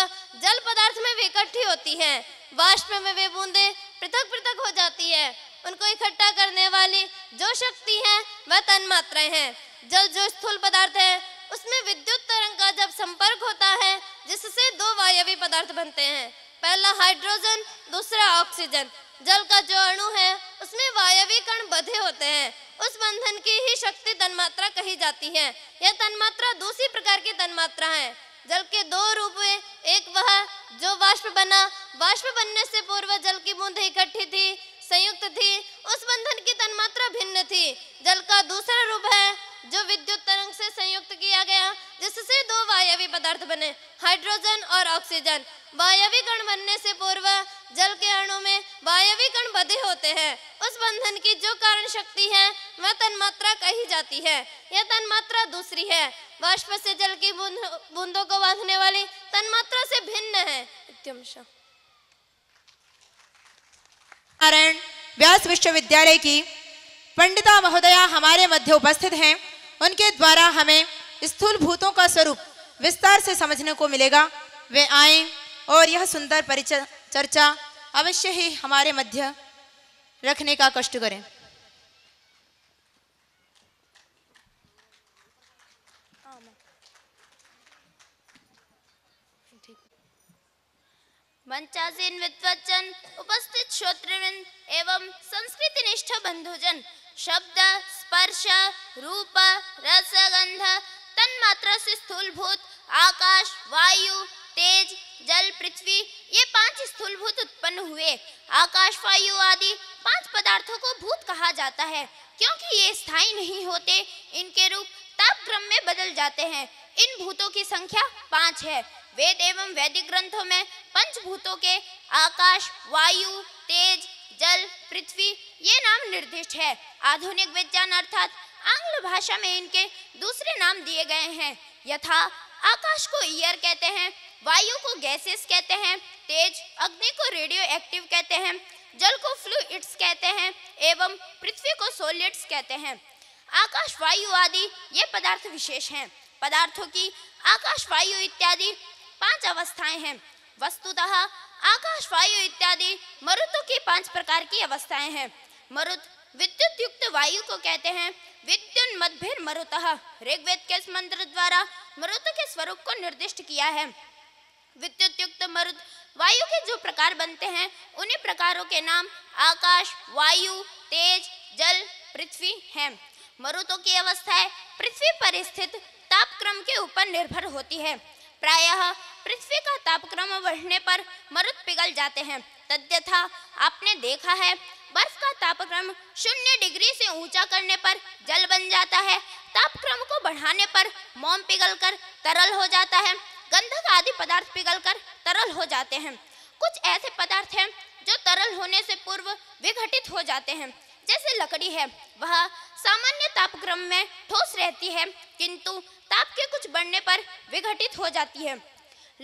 जल पदार्थ में वे इकट्ठी होती है वाष्प में वे बूंदें पृथक पृथक हो जाती है उनको इकट्ठा करने वाली जो शक्ति है वह तन मात्राएं हैं जल जो स्थूल पदार्थ है उसमें विद्युत तरंग का जब संपर्क होता है जिससे दो वायवी पदार्थ बनते हैं पहला हाइड्रोजन दूसरा ऑक्सीजन जल का जो अणु है उसमें वायवी कण बधे होते हैं उस बंधन की ही शक्ति तन्मात्रा कही जाती है यह तन्मात्रा दूसरी प्रकार की तन्मात्रा है जल के दो रूप हुए एक वह जो वाष्प बना वाष्प बनने से पूर्व जल की बूंद इकट्ठी थी संयुक्त थी उस बंधन की तन्मात्रा भिन्न थी जल का दूसरा रूप है जो विद्युत तरंग से संयुक्त किया गया जिससे दो वायवी पदार्थ बने हाइड्रोजन और ऑक्सीजन वायवी कण बनने से पूर्व जल के अणु में वायवी कण बधे होते हैं उस बंधन की जो कारण शक्ति है वह तन्मात्रा कही जाती है यह तन्मात्रा दूसरी है वाष्प से जल की बूंदों को बांधने वाली तन्मात्रा से भिन्न है नारायण व्यास विश्वविद्यालय की पंडिता महोदया हमारे मध्य उपस्थित हैं उनके द्वारा हमें स्थूल भूतों का स्वरूप विस्तार से समझने को मिलेगा वे आए और यह सुंदर परिचय चर्चा अवश्य ही हमारे मध्य रखने का कष्ट करें मंचासीन विद्वज्जन उपस्थित श्रोतृवृंद एवं संस्कृति निष्ठ बंधुजन शब्द स्पर्श रूप रस रसगंध तन्मात्रा से स्थूलभूत आकाश वायु तेज जल पृथ्वी ये पांच स्थूलभूत उत्पन्न हुए आकाश वायु आदि पांच पदार्थों को भूत कहा जाता है क्योंकि ये स्थाई नहीं होते इनके रूप क्रम में बदल जाते हैं इन भूतों की संख्या पांच है वेद एवं वैदिक ग्रंथों में पंचभूतों के आकाश वायु तेज जल पृथ्वी ये नाम निर्दिष्ट है आधुनिक विज्ञान अर्थात आंग्ल भाषा में इनके दूसरे नाम दिए गए हैं यथा आकाश को ईयर कहते हैं वायु को गैसेस कहते हैं तेज अग्नि को रेडियो एक्टिव कहते हैं जल को फ्लू कहते हैं एवं पृथ्वी को सोलिड्स कहते हैं आकाश वायु आदि ये पदार्थ विशेष हैं पदार्थों की आकाश वायु इत्यादि पांच अवस्थाएं हैं वस्तुतः आकाश वायु इत्यादि मरुतों की पांच प्रकार की अवस्थाएं हैं मरुत विद्युत युक्त वायु को कहते हैं विद्युन मध्य मरुत ऋग्वेद के मंत्र द्वारा मरुत के स्वरूप को निर्दिष्ट किया है विद्युत युक्त मरुत वायु के जो प्रकार बनते हैं उन्हीं प्रकारों के नाम आकाश वायु तेज जल पृथ्वी हैं मरुतों की अवस्थाएं पृथ्वी पर स्थित तापक्रम के ऊपर निर्भर होती है प्रायः पृथ्वी का तापक्रम बढ़ने पर मरुत पिघल जाते हैं तद्यथा आपने देखा है बर्फ का तापक्रम शून्य डिग्री से ऊंचा करने पर जल बन जाता है तापक्रम को बढ़ाने पर मोम पिघलकर तरल हो जाता है गंधक आदि पदार्थ पिघलकर तरल हो जाते हैं कुछ ऐसे पदार्थ हैं जो तरल होने से पूर्व विघटित हो जाते हैं जैसे लकड़ी है वह सामान्य तापक्रम में ठोस रहती है किंतु ताप के कुछ बढ़ने पर विघटित हो जाती है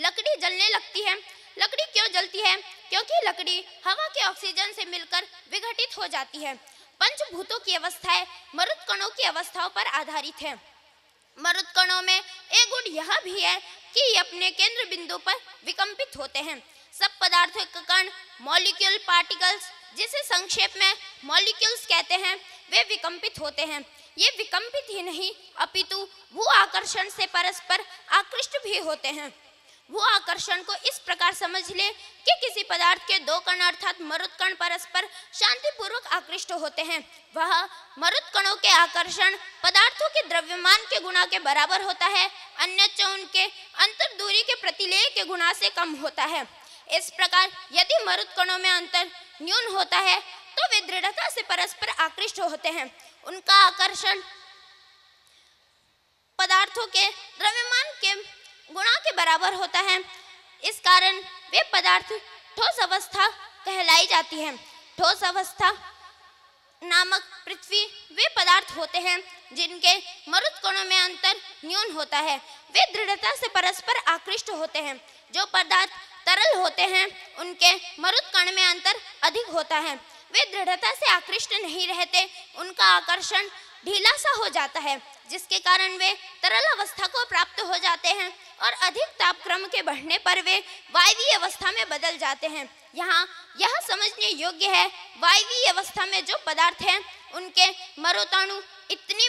लकड़ी जलने लगती है लकड़ी क्यों जलती है क्योंकि लकड़ी हवा के ऑक्सीजन से मिलकर विघटित हो जाती है पंचभूतों की अवस्थाएं मरुद कणों की अवस्थाओं पर आधारित है मरुद कणों में एक गुण यह भी है कि ये अपने केंद्र बिंदु पर विकम्पित होते हैं सब पदार्थों के कण मॉलिक्यूल पार्टिकल्स जिसे संक्षेप में मॉलिक्यूल्स कहते हैं वे विकम्पित होते हैं ये विकम्पित ही नहीं अपितु वो आकर्षण से परस्पर आकृष्ट भी होते हैं वो आकर्षण को इस प्रकार समझ ले कि किसी पदार्थ के दो कण अर्थात मरुत्कण परस्पर शांतिपूर्वक आकृष्ट होते हैं वह मरुत्कणों के आकर्षण पदार्थों के द्रव्यमान के गुणा के बराबर होता है अन्य उनके अंतर दूरी के प्रतिलेय के गुणा से कम होता है इस प्रकार यदि मरुत्कणों में अंतर न्यून होता है तो वे दृढ़ता से परस्पर आकृष्ट होते हैं उनका आकर्षण पदार्थों के द्रव्यमान के गुणा के बराबर होता है इस कारण वे पदार्थ ठोस अवस्था कहलाई जाती है ठोस अवस्था नामक पृथ्वी वे पदार्थ होते हैं जिनके मरुद कोणों में अंतर न्यून होता है वे दृढ़ता से परस्पर आकृष्ट होते हैं जो पदार्थ तरल होते हैं उनके मरुद कण में अंतर अधिक होता है वे दृढ़ता से आकृष्ट नहीं रहते उनका आकर्षण ढीला सा हो जाता है जिसके कारण वे तरल अवस्था को प्राप्त हो जाते हैं और अधिक तापक्रम के बढ़ने पर वे वायवीय अवस्था में बदल जाते हैं यहाँ यह समझने योग्य है वायवीय अवस्था में जो पदार्थ हैं उनके मरोताणु इतनी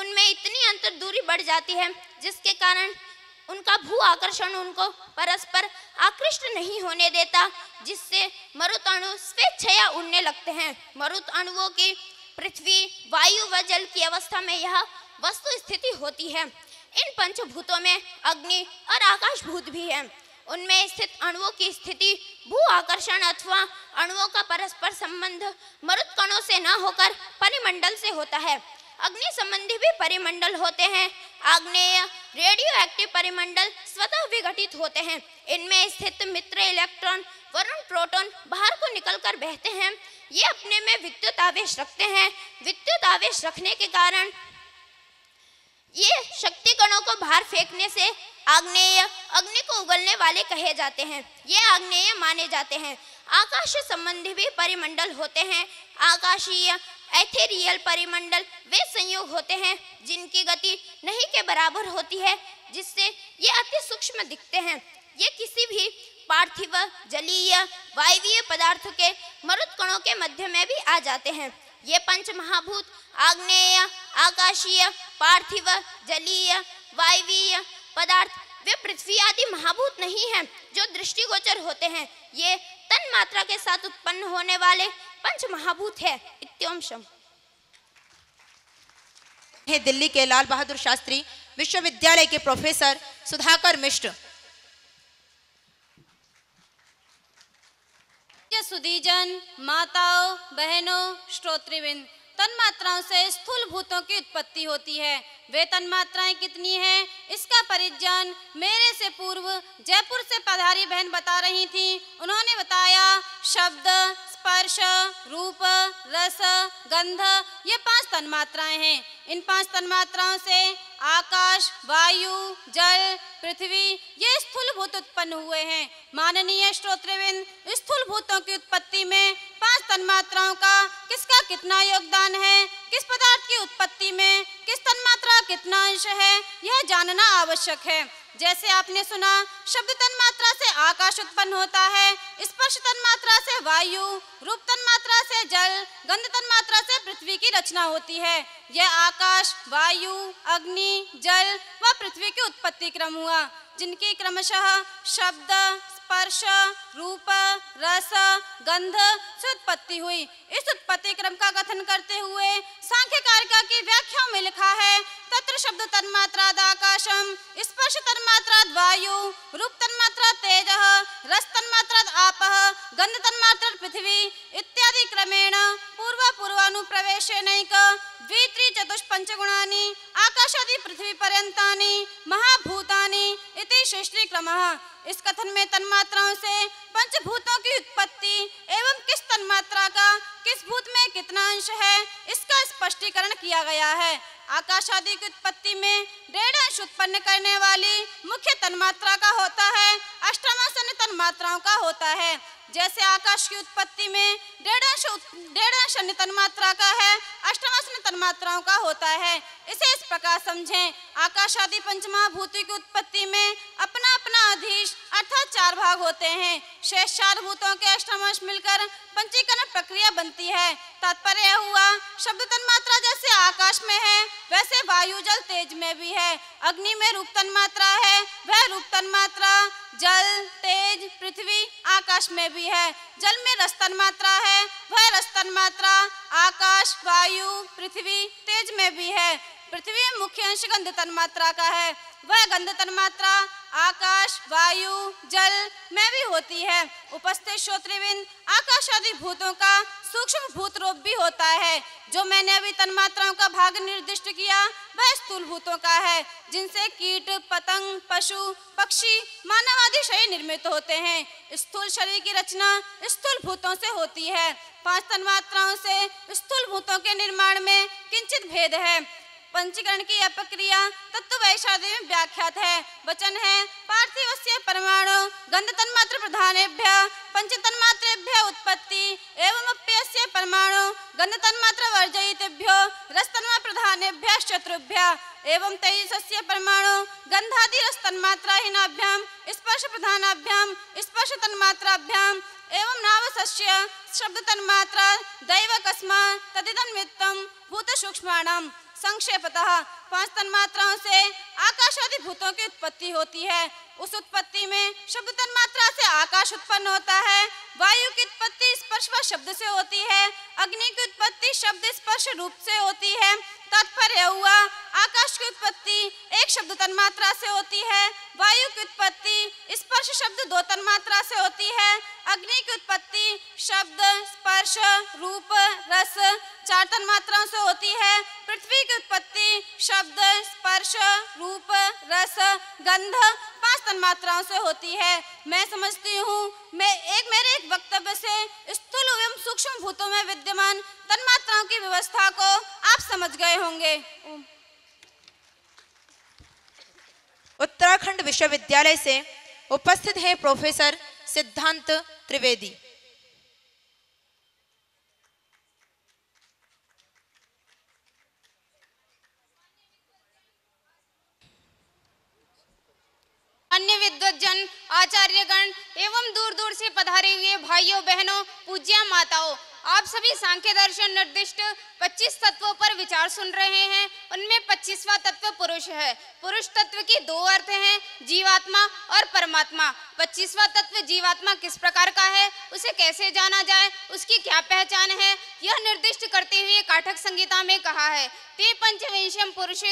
उनमें इतनी अंतर दूरी बढ़ जाती है जिसके कारण उनका भू आकर्षण उनको परस्पर आकृष्ट नहीं होने देता जिससे मरुत अणु स्वेच्छया उड़ने लगते हैं मरुत अणुओं की पृथ्वी वायु व जल की अवस्था में यह वस्तु स्थिति होती है इन पंचभूतों में अग्नि और आकाश भूत भी है उनमें स्थित अणुओं की स्थिति भू आकर्षण अथवा अणुओं का परस्पर संबंध मरुत कणों से न होकर परिमंडल से होता है अग्नि संबंधी भी परिमंडल होते हैं आग्नेय रेडियो एक्टिव परिमंडल स्वतः विघटित होते हैं इनमें स्थित मित्र इलेक्ट्रॉन वरुण प्रोटॉन बाहर को निकलकर बहते हैं ये अपने में विद्युत आवेश रखते हैं विद्युत आवेश रखने के कारण ये शक्ति कणों को बाहर फेंकने से आग्नेय अग्नि को उगलने वाले कहे जाते हैं ये आग्नेय माने जाते हैं आकाश संबंधी भी परिमंडल होते हैं आकाशीय एथेरियल परिमंडल वे संयोग होते हैं जिनकी गति नहीं के बराबर होती है जिससे ये अति सूक्ष्म दिखते हैं ये किसी भी पार्थिव जलीय वायवीय पदार्थों के मरुत कणों के मध्य में भी आ जाते हैं ये पंच महाभूत आग्नेय आकाशीय पार्थिव जलीय वायवीय पदार्थ वे पृथ्वी आदि महाभूत नहीं हैं जो दृष्टिगोचर होते हैं ये तन मात्रा के साथ उत्पन्न होने वाले पंच महाभूत है इत्योंशम है दिल्ली के लाल बहादुर शास्त्री विश्वविद्यालय के प्रोफेसर सुधाकर मिश्र सुदीजन माताओं बहनों श्रोतृविंद तन्मात्राओं से स्थूल भूतों की उत्पत्ति होती है वे तन्मात्राएं कितनी है इसका परिजन मेरे से पूर्व जयपुर से पधारी बहन बता रही थी उन्होंने बताया शब्द स्पर्श रूप रस गंध ये पांच तन्मात्राएं हैं इन पांच तन्मात्राओं से आकाश वायु जल पृथ्वी ये स्थूल भूत उत्पन्न हुए हैं माननीय श्रोत्रविंद स्थूल भूतों की उत्पत्ति में पांच तन्मात्राओं का किसका कितना योगदान है किस पदार्थ की उत्पत्ति में किस तन्मात्रा कितना अंश है यह जानना आवश्यक है जैसे आपने सुना शब्द तन मात्रा से आकाश उत्पन्न होता है स्पर्श तन मात्रा से वायु रूप तन मात्रा से जल गंध तन मात्रा से पृथ्वी की रचना होती है यह आकाश वायु अग्नि जल व पृथ्वी की उत्पत्ति क्रम हुआ जिनकी क्रमशः शब्द स्पर्श रूप रस गंध से उत्पत्ति हुई इस उत्पत्ति क्रम का कथन करते हुए सांख्य कारिका की व्याख्या में लिखा है तत्र शब्द तन्मात्राद आकाशम स्पर्श तन्मात्राद वायु रूप तन्मात्रा तेज रस तन्मात्राद आप गंध तन्मात्राद पृथ्वी इत्यादि क्रमेण पूर्व पूर्वानुप्रवेशेनैक द्वित्रि चतुष्पञ्चगुणानि आकाशादि पृथ्वी पर्यन्तानि महाभूतानि इति श्रेष्ठी क्रमः इस कथन में तन्मात्राओं से पंचभूतों की उत्पत्ति एवं किस तन्मात्रा का किस भूत में कितना अंश है इसका स्पष्टीकरण किया गया है आदि की उत्पत्ति में डेढ़ अंश उत्पन्न करने वाली मुख्य तन्मात्रा का होता है अष्टमासन तन्मात्राओं का होता है जैसे आकाश की उत्पत्ति में डेढ़ अंश डेढ़ अंश तन्मात्रा का है अष्टमासन तन्मात्राओं का होता है इसे इस प्रकार समझें आकाश आदि पंचमहाभूति की उत्पत्ति में अपना अपना अधीश अर्थात चार भाग होते हैं शेष चार भूतों के अष्टमांश मिलकर पंचीकरण प्रक्रिया बनती है तात्पर्य हुआ शब्द मात्रा जैसे आकाश में है वैसे वायु जल तेज में भी है अग्नि में रूप मात्रा है वह रूप मात्रा जल तेज पृथ्वी आकाश में भी है जल में रस मात्रा है वह रस मात्रा आकाश वायु पृथ्वी तेज में भी है पृथ्वी मुख्य अंश गंध मात्रा का है वह गंध मात्रा आकाश वायु जल में भी होती है उपस्थित श्रोत्रिविंद आकाश आदि भूतों का सूक्ष्म भूत रूप भी होता है जो मैंने अभी तन्मात्राओं का भाग निर्दिष्ट किया वह स्थूल भूतों का है जिनसे कीट पतंग पशु पक्षी मानव आदि शरीर निर्मित होते हैं स्थूल शरीर की रचना स्थूल भूतों से होती है पांच तन्मात्राओं से स्थूल भूतों के निर्माण में किंचित भेद है पंचीकरण की यह प्रक्रिया तत्व वैशादी में व्याख्यात है वचन है पार्थिव से परमाणु गंध तन्मात्र प्रधानेभ्य पंच तन्मात्रेभ्य उत्पत्ति एवं अप्यस्य परमाणु गंध तन्मात्र वर्जयितेभ्यो रस तन्मा प्रधानेभ्य शत्रुभ्य एवं तेजस्य परमाणु गंधादि रस तन्मात्राहीनाभ्याम स्पर्श प्रधानाभ्याम स्पर्श तन्मात्राभ्याम एवं नावसस्य शब्द तन्मात्रा दैव कस्मा मित्तम भूत सूक्ष्माणम संक्षेपतः पांच तन मात्राओं से आकाश आदि भूतों की उत्पत्ति होती है उस उत्पत्ति में शब्द तन मात्रा से आकाश उत्पन्न होता है वायु की उत्पत्ति स्पर्श व शब्द से होती है अग्नि की उत्पत्ति शब्द स्पर्श रूप से होती है तात्पर्य हुआ आकाश की उत्पत्ति एक शब्द तन मात्रा से होती है वायु की उत्पत्ति स्पर्श शब्द दो तन मात्रा से होती है अग्नि की उत्पत्ति शब्द स्पर्श रूप रस चार तन मात्राओं से होती है पृथ्वी की उत्पत्ति शब्द शब्द स्पर्श रूप रस गंध पांच तन मात्राओं से होती है मैं समझती हूँ मैं एक मेरे एक वक्तव्य से स्थूल एवं सूक्ष्म भूतों में विद्यमान तन मात्राओं की व्यवस्था को आप समझ गए होंगे उत्तराखंड विश्वविद्यालय से उपस्थित है प्रोफेसर सिद्धांत त्रिवेदी अन्य विद्वजन आचार्यगण एवं दूर दूर से पधारे हुए भाइयों बहनों पूज्या माताओं आप सभी सांख्य दर्शन निर्दिष्ट 25 तत्वों पर विचार सुन रहे हैं उनमें 25वां तत्व पुरुष है पुरुष तत्व के दो अर्थ हैं जीवात्मा और परमात्मा 25वां तत्व जीवात्मा किस प्रकार का है उसे कैसे जाना जाए उसकी क्या पहचान है यह निर्दिष्ट करते हुए काठक संगीता में कहा है ते पंचविंशम पुरुष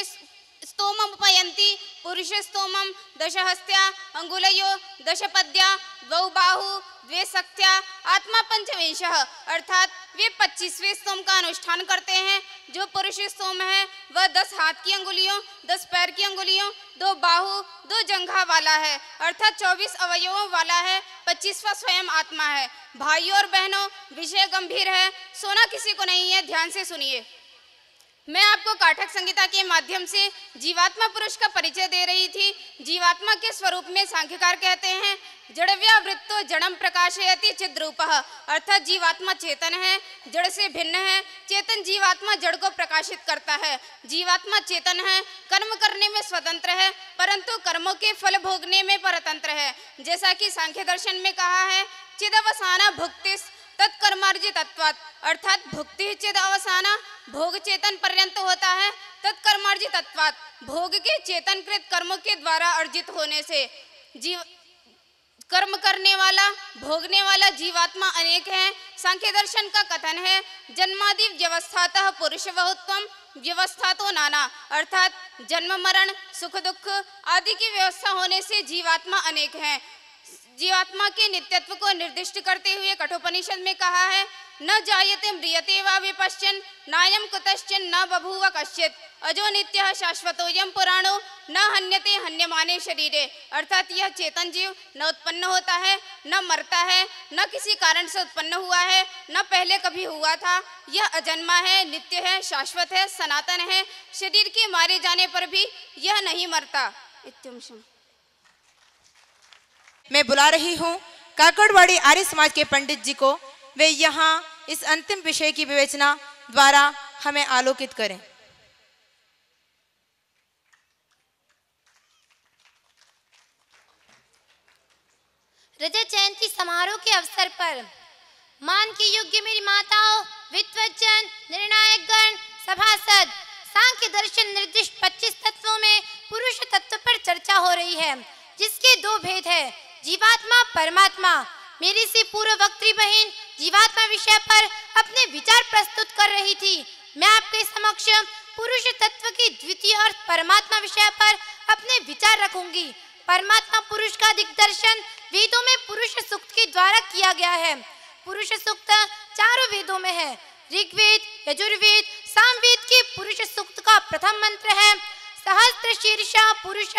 पुरुष स्तोम दशहस्त्या अङ्गुलयो दशपद्या द्वौ बाहु द्वे सख्या आत्मा पंचविंश अर्थात वे पच्चीसवें स्तोम का अनुष्ठान करते हैं जो पुरुष स्तोम है वह दस हाथ की अंगुलियों दस पैर की अंगुलियों दो बाहु दो जंघा वाला है अर्थात चौबीस अवयवों वाला है पच्चीसवा स्वयं आत्मा है भाइयों और बहनों विषय गंभीर है सोना किसी को नहीं है ध्यान से सुनिए मैं आपको काठक संहिता के माध्यम से जीवात्मा पुरुष का परिचय दे रही थी जीवात्मा के स्वरूप में सांख्यकार कहते हैं जड़व्या वृत्तो जड़म प्रकाशयति चिद्रूप अर्थात जीवात्मा चेतन है जड़ से भिन्न है चेतन जीवात्मा जड़ को प्रकाशित करता है जीवात्मा चेतन है कर्म करने में स्वतंत्र है परंतु कर्मों के फल भोगने में परतंत्र है जैसा कि सांख्य दर्शन में कहा है चिदवसाना भुक्तिस तत्कर्मार्जितत्वात् अर्थात भुक्ति चेत अवसाना भोग चेतन पर्यंत होता है तत्कर्मार्जितत्वात् भोग के चेतन कृत कर्मों के द्वारा अर्जित होने से जीव कर्म करने वाला भोगने वाला जीवात्मा अनेक है सांख्य दर्शन का कथन है जन्मादि व्यवस्था पुरुष बहुत्वम व्यवस्था तो नाना अर्थात जन्म मरण सुख दुख आदि की व्यवस्था होने से जीवात्मा अनेक है जीवात्मा के नित्यत्व को निर्दिष्ट करते हुए कठोपनिषद में कहा है न जायते मृियते विपश्चन नायम कुतश्चन न बभूव कश्चित अजो नित्य यम पुराणो न हन्यते हन्यमाने शरीरे अर्थात यह चेतन जीव न उत्पन्न होता है न मरता है न किसी कारण से उत्पन्न हुआ है न पहले कभी हुआ था यह अजन्मा है नित्य है शाश्वत है सनातन है शरीर के मारे जाने पर भी यह नहीं मरता इत्युमशम मैं बुला रही हूँ काकड़वाड़ी आर्य समाज के पंडित जी को वे यहाँ इस अंतिम विषय की विवेचना द्वारा हमें आलोकित करें रजत जयंती समारोह के अवसर पर मान के योग्य मेरी माताओं विद्वजन निर्णायक गण सभासद सांख्य दर्शन निर्दिष्ट 25 तत्वों में पुरुष तत्व पर चर्चा हो रही है जिसके दो भेद है जीवात्मा परमात्मा मेरी सी पूर्व वक्त्री बहन जीवात्मा विषय पर अपने विचार प्रस्तुत कर रही थी मैं आपके समक्ष पुरुष तत्व की द्वितीय अर्थ परमात्मा विषय पर अपने विचार रखूंगी परमात्मा पुरुष का दिग्दर्शन वेदों में पुरुष सूक्त के द्वारा किया गया है पुरुष सूक्त चारों वेदों में है ऋग्वेद यजुर्वेद सामवेद के पुरुष सूक्त का प्रथम मंत्र है सहस्त्र शीर्षा पुरुष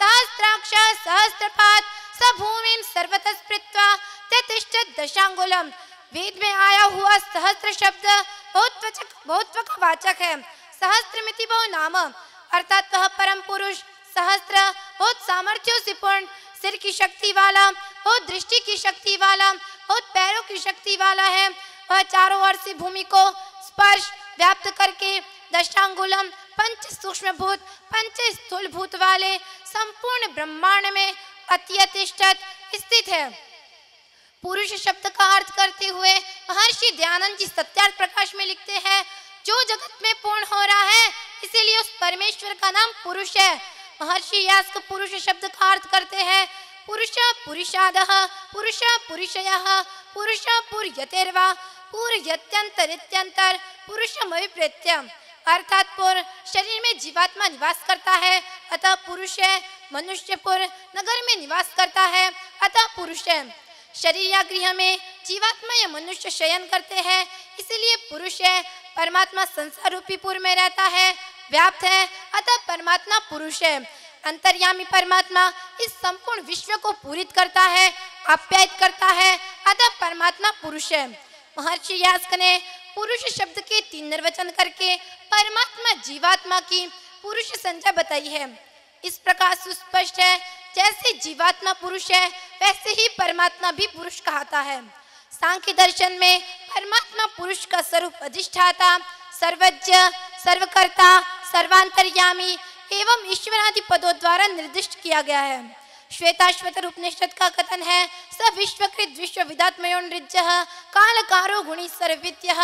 सहस्त्राक्ष सहस्त्रपात सभूमिं भूमिम तेतिष्ठ स्पृत्वा दशांगुलम वेद में आया हुआ सहस्त्र शब्द बहुत वचक बहुत वक वाचक है सहस्त्र मिति बहु नाम अर्थात वह परम पुरुष सहस्त्र बहुत सामर्थ्यों से पूर्ण सिर की शक्ति वाला बहुत दृष्टि की शक्ति वाला बहुत पैरों की शक्ति वाला है वह चारों ओर से भूमि को स्पर्श व्याप्त करके दशांगुलम पंच सूक्ष्म भूत पंच स्थूल भूत वाले संपूर्ण ब्रह्मांड में अत्यतिष्ठत स्थित है पुरुष शब्द का अर्थ करते हुए महर्षि दयानंद जी सत्यार्थ प्रकाश में लिखते हैं जो जगत में पूर्ण हो रहा है इसीलिए उस परमेश्वर का नाम पुरुष है महर्षि यास्क पुरुष शब्द का अर्थ करते हैं पुरुष पुरुषाद पुरुष पुरुष पुरुष पुर्यतेर्वा पूर्यत्यंतरित्यंतर पुरुष अभिप्रेत्य अर्थात पुर शरीर में जीवात्मा निवास करता है अतः पुरुष है मनुष्य पुर नगर में निवास करता है अतः पुरुष शरीर या गृह में जीवात्मा या मनुष्य शयन करते हैं इसलिए पुरुष है परमात्मा संसार रूपी पुर में रहता है व्याप्त है अतः परमात्मा पुरुष है अंतर्यामी परमात्मा इस संपूर्ण विश्व को पूरित करता है आप्यायित करता है अतः परमात्मा पुरुष है महर्षि यास्क ने पुरुष शब्द के तीन निर्वचन करके परमात्मा जीवात्मा की पुरुष संज्ञा बताई है इस प्रकार सुस्पष्ट है जैसे जीवात्मा पुरुष है वैसे ही परमात्मा भी पुरुष कहता है सांख्य दर्शन में परमात्मा पुरुष का स्वरूप अधिष्ठाता सर्वज्ञ सर्वकर्ता सर्वांतर्यामी एवं ईश्वरादि पदों द्वारा निर्दिष्ट किया गया है श्वेताश्वत उपनिषद का कथन है स विश्वकृत विश्व काल कालकारो गुणी सर्वित्य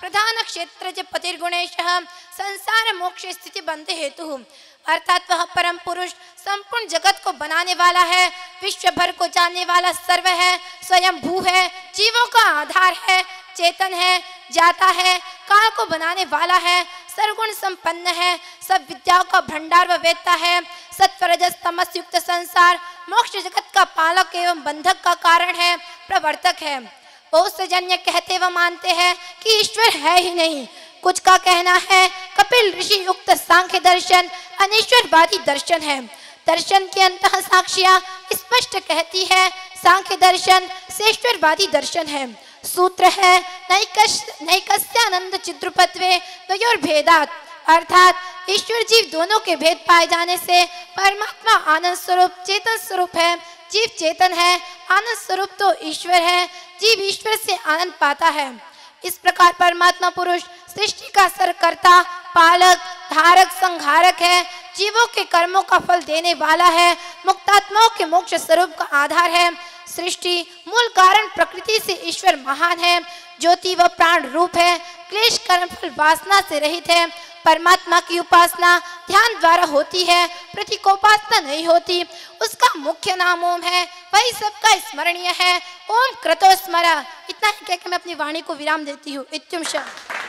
प्रधान क्षेत्र पतिर्गुणेश संसार मोक्ष स्थिति बंध हेतु अर्थात वह परम पुरुष संपूर्ण जगत को बनाने वाला है विश्व भर को जानने वाला सर्व है स्वयं भू है जीवों का आधार है चेतन है जाता है काल को बनाने वाला है सर्वगुण संपन्न है सब विद्याओं का भंडार वेता है सत्वरजस तमस युक्त संसार मोक्ष जगत का पालक एवं बंधक का कारण है प्रवर्तक है बहुत से जन्य कहते व मानते हैं कि ईश्वर है ही नहीं कुछ का कहना है कपिल ऋषि युक्त सांख्य दर्शन अनिश्वरवादी दर्शन है दर्शन के अंत साक्षिया स्पष्ट कहती है सांख्य दर्शन श्रेष्ठवादी दर्शन है सूत्र है नैकस्यानंद अर्थात ईश्वर जीव दोनों के भेद पाए जाने से परमात्मा आनंद स्वरूप चेतन स्वरूप है जीव चेतन है आनंद स्वरूप तो ईश्वर है जीव ईश्वर से आनंद पाता है इस प्रकार परमात्मा पुरुष सृष्टि का सरकर्ता पालक धारक संघारक है जीवों के कर्मों का फल देने वाला है मुक्तात्माओं के मोक्ष स्वरूप का आधार है सृष्टि मूल कारण प्रकृति से ईश्वर महान है ज्योति व प्राण रूप है क्लेश कर्म फल वासना से रहित है परमात्मा की उपासना ध्यान द्वारा होती है प्रतीकोपासना नहीं होती उसका मुख्य नाम ओम है वही सबका स्मरणीय है ओम क्रतो स्मरा इतना ही कहकर मैं अपनी वाणी को विराम देती हूँ इत्युम शाह